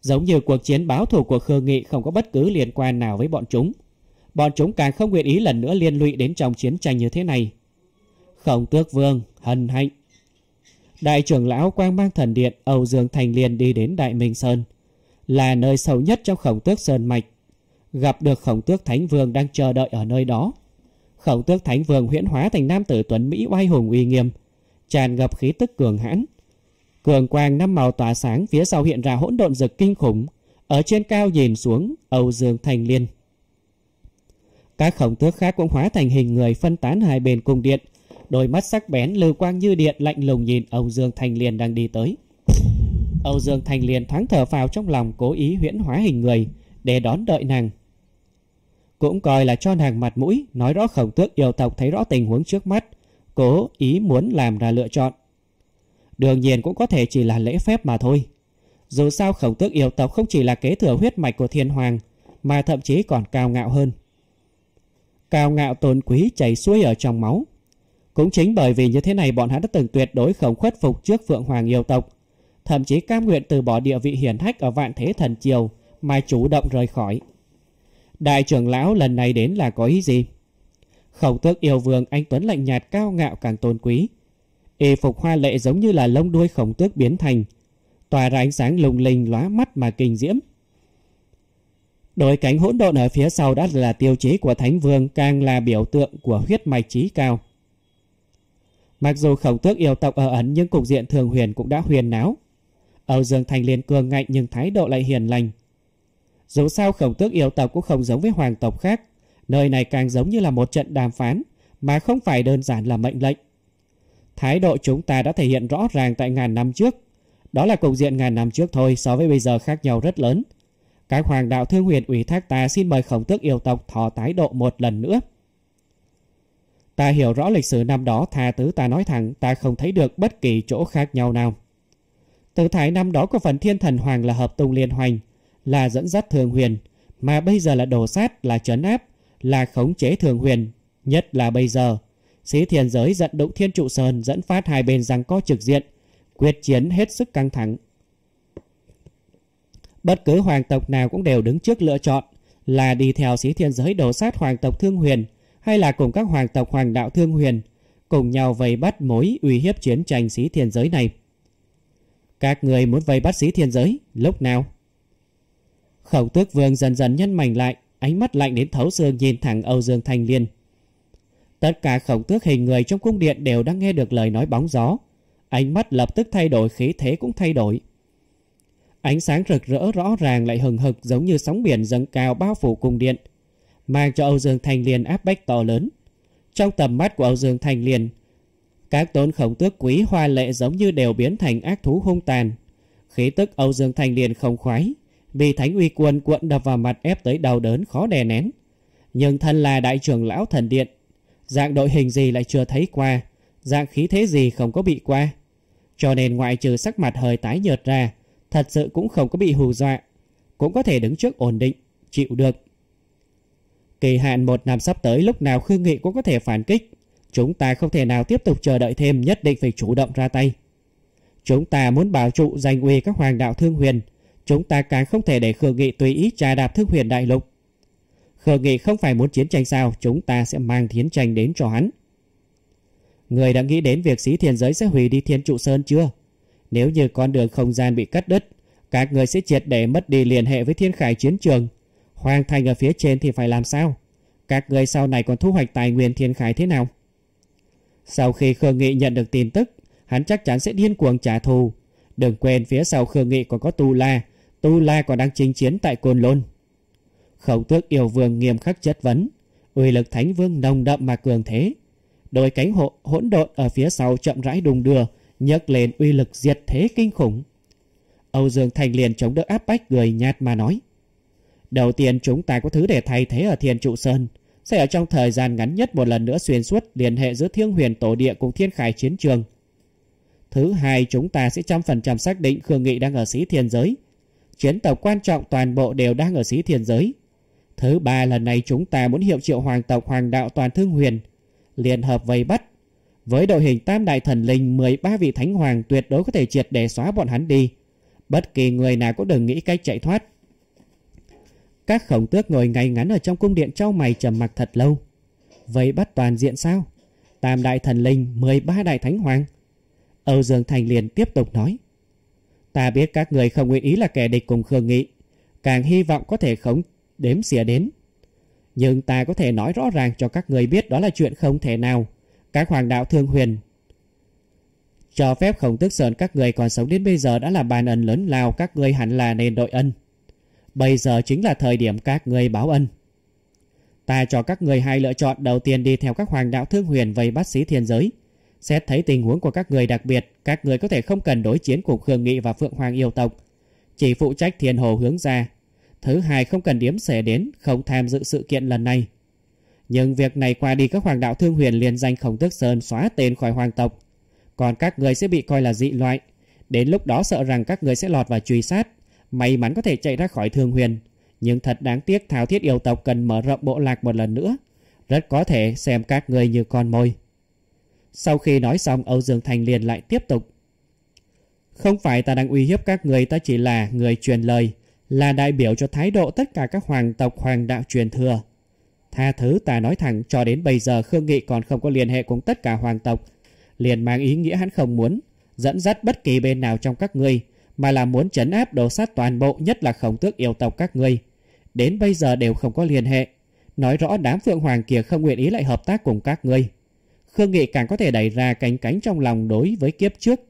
Giống như cuộc chiến báo thù của khờ nghị không có bất cứ liên quan nào với bọn chúng bọn chúng càng không nguyện ý lần nữa liên lụy đến trong chiến tranh như thế này. Khổng tước vương, hân hạnh. Đại trưởng lão quang mang thần điện Âu Dương Thành liền đi đến Đại Minh Sơn, là nơi sâu nhất trong khổng tước Sơn Mạch. Gặp được khổng tước Thánh Vương đang chờ đợi ở nơi đó. Khổng tước Thánh Vương huyễn hóa thành nam tử tuấn Mỹ oai hùng uy nghiêm, tràn ngập khí tức cường hãn. Cường quang năm màu tỏa sáng phía sau hiện ra hỗn độn rực kinh khủng, ở trên cao nhìn xuống Âu Dương Thành Liên các khổng tước khác cũng hóa thành hình người phân tán hai bên cung điện. Đôi mắt sắc bén lưu quang như điện lạnh lùng nhìn Âu Dương Thanh Liên đang đi tới. Âu Dương Thanh Liên thoáng thở phào trong lòng cố ý huyễn hóa hình người để đón đợi nàng. Cũng coi là cho nàng mặt mũi, nói rõ khổng tước yêu tộc thấy rõ tình huống trước mắt, cố ý muốn làm ra lựa chọn. Đương nhiên cũng có thể chỉ là lễ phép mà thôi. Dù sao khổng tước yêu tộc không chỉ là kế thừa huyết mạch của thiên hoàng, mà thậm chí còn cao ngạo hơn cao ngạo tôn quý chảy xuôi ở trong máu. Cũng chính bởi vì như thế này bọn hắn đã từng tuyệt đối không khuất phục trước Phượng Hoàng yêu tộc, thậm chí cam nguyện từ bỏ địa vị hiển hách ở vạn thế thần triều mà chủ động rời khỏi. Đại trưởng lão lần này đến là có ý gì? Khổng tước yêu vương anh Tuấn lạnh nhạt cao ngạo càng tôn quý. Y phục hoa lệ giống như là lông đuôi khổng tước biến thành. Tỏa ra ánh sáng lùng linh lóa mắt mà kinh diễm. Đôi cánh hỗn độn ở phía sau đã là tiêu chí của Thánh Vương càng là biểu tượng của huyết mạch trí cao. Mặc dù khổng tước yêu tộc ở ẩn nhưng cục diện thường huyền cũng đã huyền náo. Âu Dương Thành liền cường ngạnh nhưng thái độ lại hiền lành. Dù sao khổng tước yêu tộc cũng không giống với hoàng tộc khác, nơi này càng giống như là một trận đàm phán mà không phải đơn giản là mệnh lệnh. Thái độ chúng ta đã thể hiện rõ ràng tại ngàn năm trước. Đó là cục diện ngàn năm trước thôi so với bây giờ khác nhau rất lớn các hoàng đạo thương huyền ủy thác ta xin mời khổng tước yêu tộc thọ tái độ một lần nữa. Ta hiểu rõ lịch sử năm đó tha tứ ta nói thẳng ta không thấy được bất kỳ chỗ khác nhau nào. Tự thái năm đó có phần thiên thần hoàng là hợp tung liên hoành, là dẫn dắt thường huyền, mà bây giờ là đổ sát, là trấn áp, là khống chế thường huyền, nhất là bây giờ. Sĩ thiên giới dẫn động thiên trụ sơn dẫn phát hai bên rằng có trực diện, quyết chiến hết sức căng thẳng. Bất cứ hoàng tộc nào cũng đều đứng trước lựa chọn là đi theo sĩ thiên giới đầu sát hoàng tộc Thương Huyền hay là cùng các hoàng tộc hoàng đạo Thương Huyền cùng nhau vây bắt mối uy hiếp chiến tranh sĩ thiên giới này. Các người muốn vây bắt sĩ thiên giới lúc nào? Khổng tước vương dần dần nhân mảnh lại ánh mắt lạnh đến thấu xương nhìn thẳng Âu Dương Thanh Liên. Tất cả khổng tước hình người trong cung điện đều đang nghe được lời nói bóng gió. Ánh mắt lập tức thay đổi khí thế cũng thay đổi. Ánh sáng rực rỡ rõ ràng lại hừng hực giống như sóng biển dâng cao bao phủ cung điện, mang cho Âu Dương Thành Liên áp bách to lớn. Trong tầm mắt của Âu Dương Thành Liên, các tôn khổng tước quý hoa lệ giống như đều biến thành ác thú hung tàn. Khí tức Âu Dương Thành Liên không khoái, bị thánh uy quân cuộn đập vào mặt ép tới đau đớn khó đè nén. Nhưng thân là đại trưởng lão thần điện, dạng đội hình gì lại chưa thấy qua, dạng khí thế gì không có bị qua. Cho nên ngoại trừ sắc mặt hơi tái nhợt ra, thật sự cũng không có bị hù dọa, cũng có thể đứng trước ổn định, chịu được. Kỳ hạn một năm sắp tới lúc nào Khương Nghị cũng có thể phản kích, chúng ta không thể nào tiếp tục chờ đợi thêm nhất định phải chủ động ra tay. Chúng ta muốn bảo trụ giành uy các hoàng đạo thương huyền, chúng ta càng không thể để Khương Nghị tùy ý trà đạp thương huyền đại lục. Khương Nghị không phải muốn chiến tranh sao, chúng ta sẽ mang chiến tranh đến cho hắn. Người đã nghĩ đến việc xí thiên giới sẽ hủy đi thiên trụ sơn chưa? Nếu như con đường không gian bị cắt đứt, các người sẽ triệt để mất đi liên hệ với thiên khải chiến trường. Hoàng thành ở phía trên thì phải làm sao? Các người sau này còn thu hoạch tài nguyên thiên khải thế nào? Sau khi Khương Nghị nhận được tin tức, hắn chắc chắn sẽ điên cuồng trả thù. Đừng quên phía sau Khương Nghị còn có Tu La, Tu La còn đang chinh chiến tại Côn Lôn. khẩu tước yêu vương nghiêm khắc chất vấn, uy lực thánh vương nồng đậm mà cường thế. Đôi cánh hộ hỗn độn ở phía sau chậm rãi đùng đưa, nhấc lên uy lực diệt thế kinh khủng. Âu Dương Thành liền chống đỡ áp bách người nhạt mà nói. Đầu tiên chúng ta có thứ để thay thế ở Thiên Trụ Sơn, sẽ ở trong thời gian ngắn nhất một lần nữa xuyên suốt liên hệ giữa Thiên Huyền Tổ Địa cùng Thiên Khải Chiến Trường. Thứ hai chúng ta sẽ trăm phần trăm xác định Khương Nghị đang ở Sĩ Thiên Giới. Chiến tộc quan trọng toàn bộ đều đang ở Sĩ Thiên Giới. Thứ ba lần này chúng ta muốn hiệu triệu hoàng tộc hoàng đạo toàn thương huyền, liên hợp vây bắt với đội hình tam đại thần linh 13 vị thánh hoàng tuyệt đối có thể triệt để xóa bọn hắn đi. Bất kỳ người nào cũng đừng nghĩ cách chạy thoát. Các khổng tước ngồi ngay ngắn ở trong cung điện trao mày trầm mặc thật lâu. Vậy bắt toàn diện sao? Tam đại thần linh 13 đại thánh hoàng. Âu Dương Thành liền tiếp tục nói. Ta biết các người không nguyện ý là kẻ địch cùng Khương Nghị. Càng hy vọng có thể khống đếm xỉa đến. Nhưng ta có thể nói rõ ràng cho các người biết đó là chuyện không thể nào cái hoàng đạo thương huyền. Cho phép khổng tước sơn các người còn sống đến bây giờ đã là bàn ân lớn lao các người hẳn là nên đội ân. Bây giờ chính là thời điểm các người báo ân. Ta cho các người hai lựa chọn đầu tiên đi theo các hoàng đạo thương huyền vây bắt sĩ thiên giới. Xét thấy tình huống của các người đặc biệt, các người có thể không cần đối chiến cùng Khương Nghị và Phượng Hoàng yêu tộc. Chỉ phụ trách thiên hồ hướng ra. Thứ hai không cần điếm xẻ đến, không tham dự sự kiện lần này. Nhưng việc này qua đi các hoàng đạo thương huyền liền danh Khổng tức Sơn xóa tên khỏi hoàng tộc. Còn các người sẽ bị coi là dị loại. Đến lúc đó sợ rằng các người sẽ lọt vào truy sát. May mắn có thể chạy ra khỏi thương huyền. Nhưng thật đáng tiếc Thảo Thiết yêu tộc cần mở rộng bộ lạc một lần nữa. Rất có thể xem các người như con mồi. Sau khi nói xong Âu Dương Thành liền lại tiếp tục. Không phải ta đang uy hiếp các người ta chỉ là người truyền lời. Là đại biểu cho thái độ tất cả các hoàng tộc hoàng đạo truyền thừa Tha thứ ta nói thẳng cho đến bây giờ Khương Nghị còn không có liên hệ cùng tất cả hoàng tộc. Liền mang ý nghĩa hắn không muốn dẫn dắt bất kỳ bên nào trong các ngươi mà là muốn chấn áp đổ sát toàn bộ nhất là khổng tước yêu tộc các ngươi. Đến bây giờ đều không có liên hệ. Nói rõ đám phượng hoàng kia không nguyện ý lại hợp tác cùng các ngươi. Khương Nghị càng có thể đẩy ra cánh cánh trong lòng đối với kiếp trước.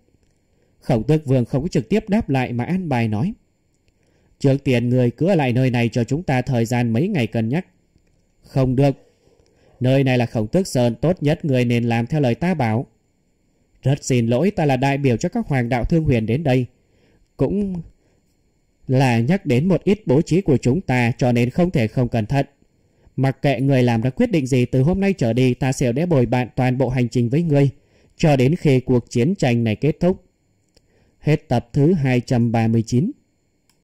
Khổng tước vương không có trực tiếp đáp lại mà an bài nói. Trước tiền người cứ ở lại nơi này cho chúng ta thời gian mấy ngày cân nhắc. Không được. Nơi này là khổng tước sơn tốt nhất người nên làm theo lời ta bảo. Rất xin lỗi ta là đại biểu cho các hoàng đạo thương huyền đến đây. Cũng là nhắc đến một ít bố trí của chúng ta cho nên không thể không cẩn thận. Mặc kệ người làm ra quyết định gì từ hôm nay trở đi ta sẽ để bồi bạn toàn bộ hành trình với ngươi cho đến khi cuộc chiến tranh này kết thúc. Hết tập thứ 239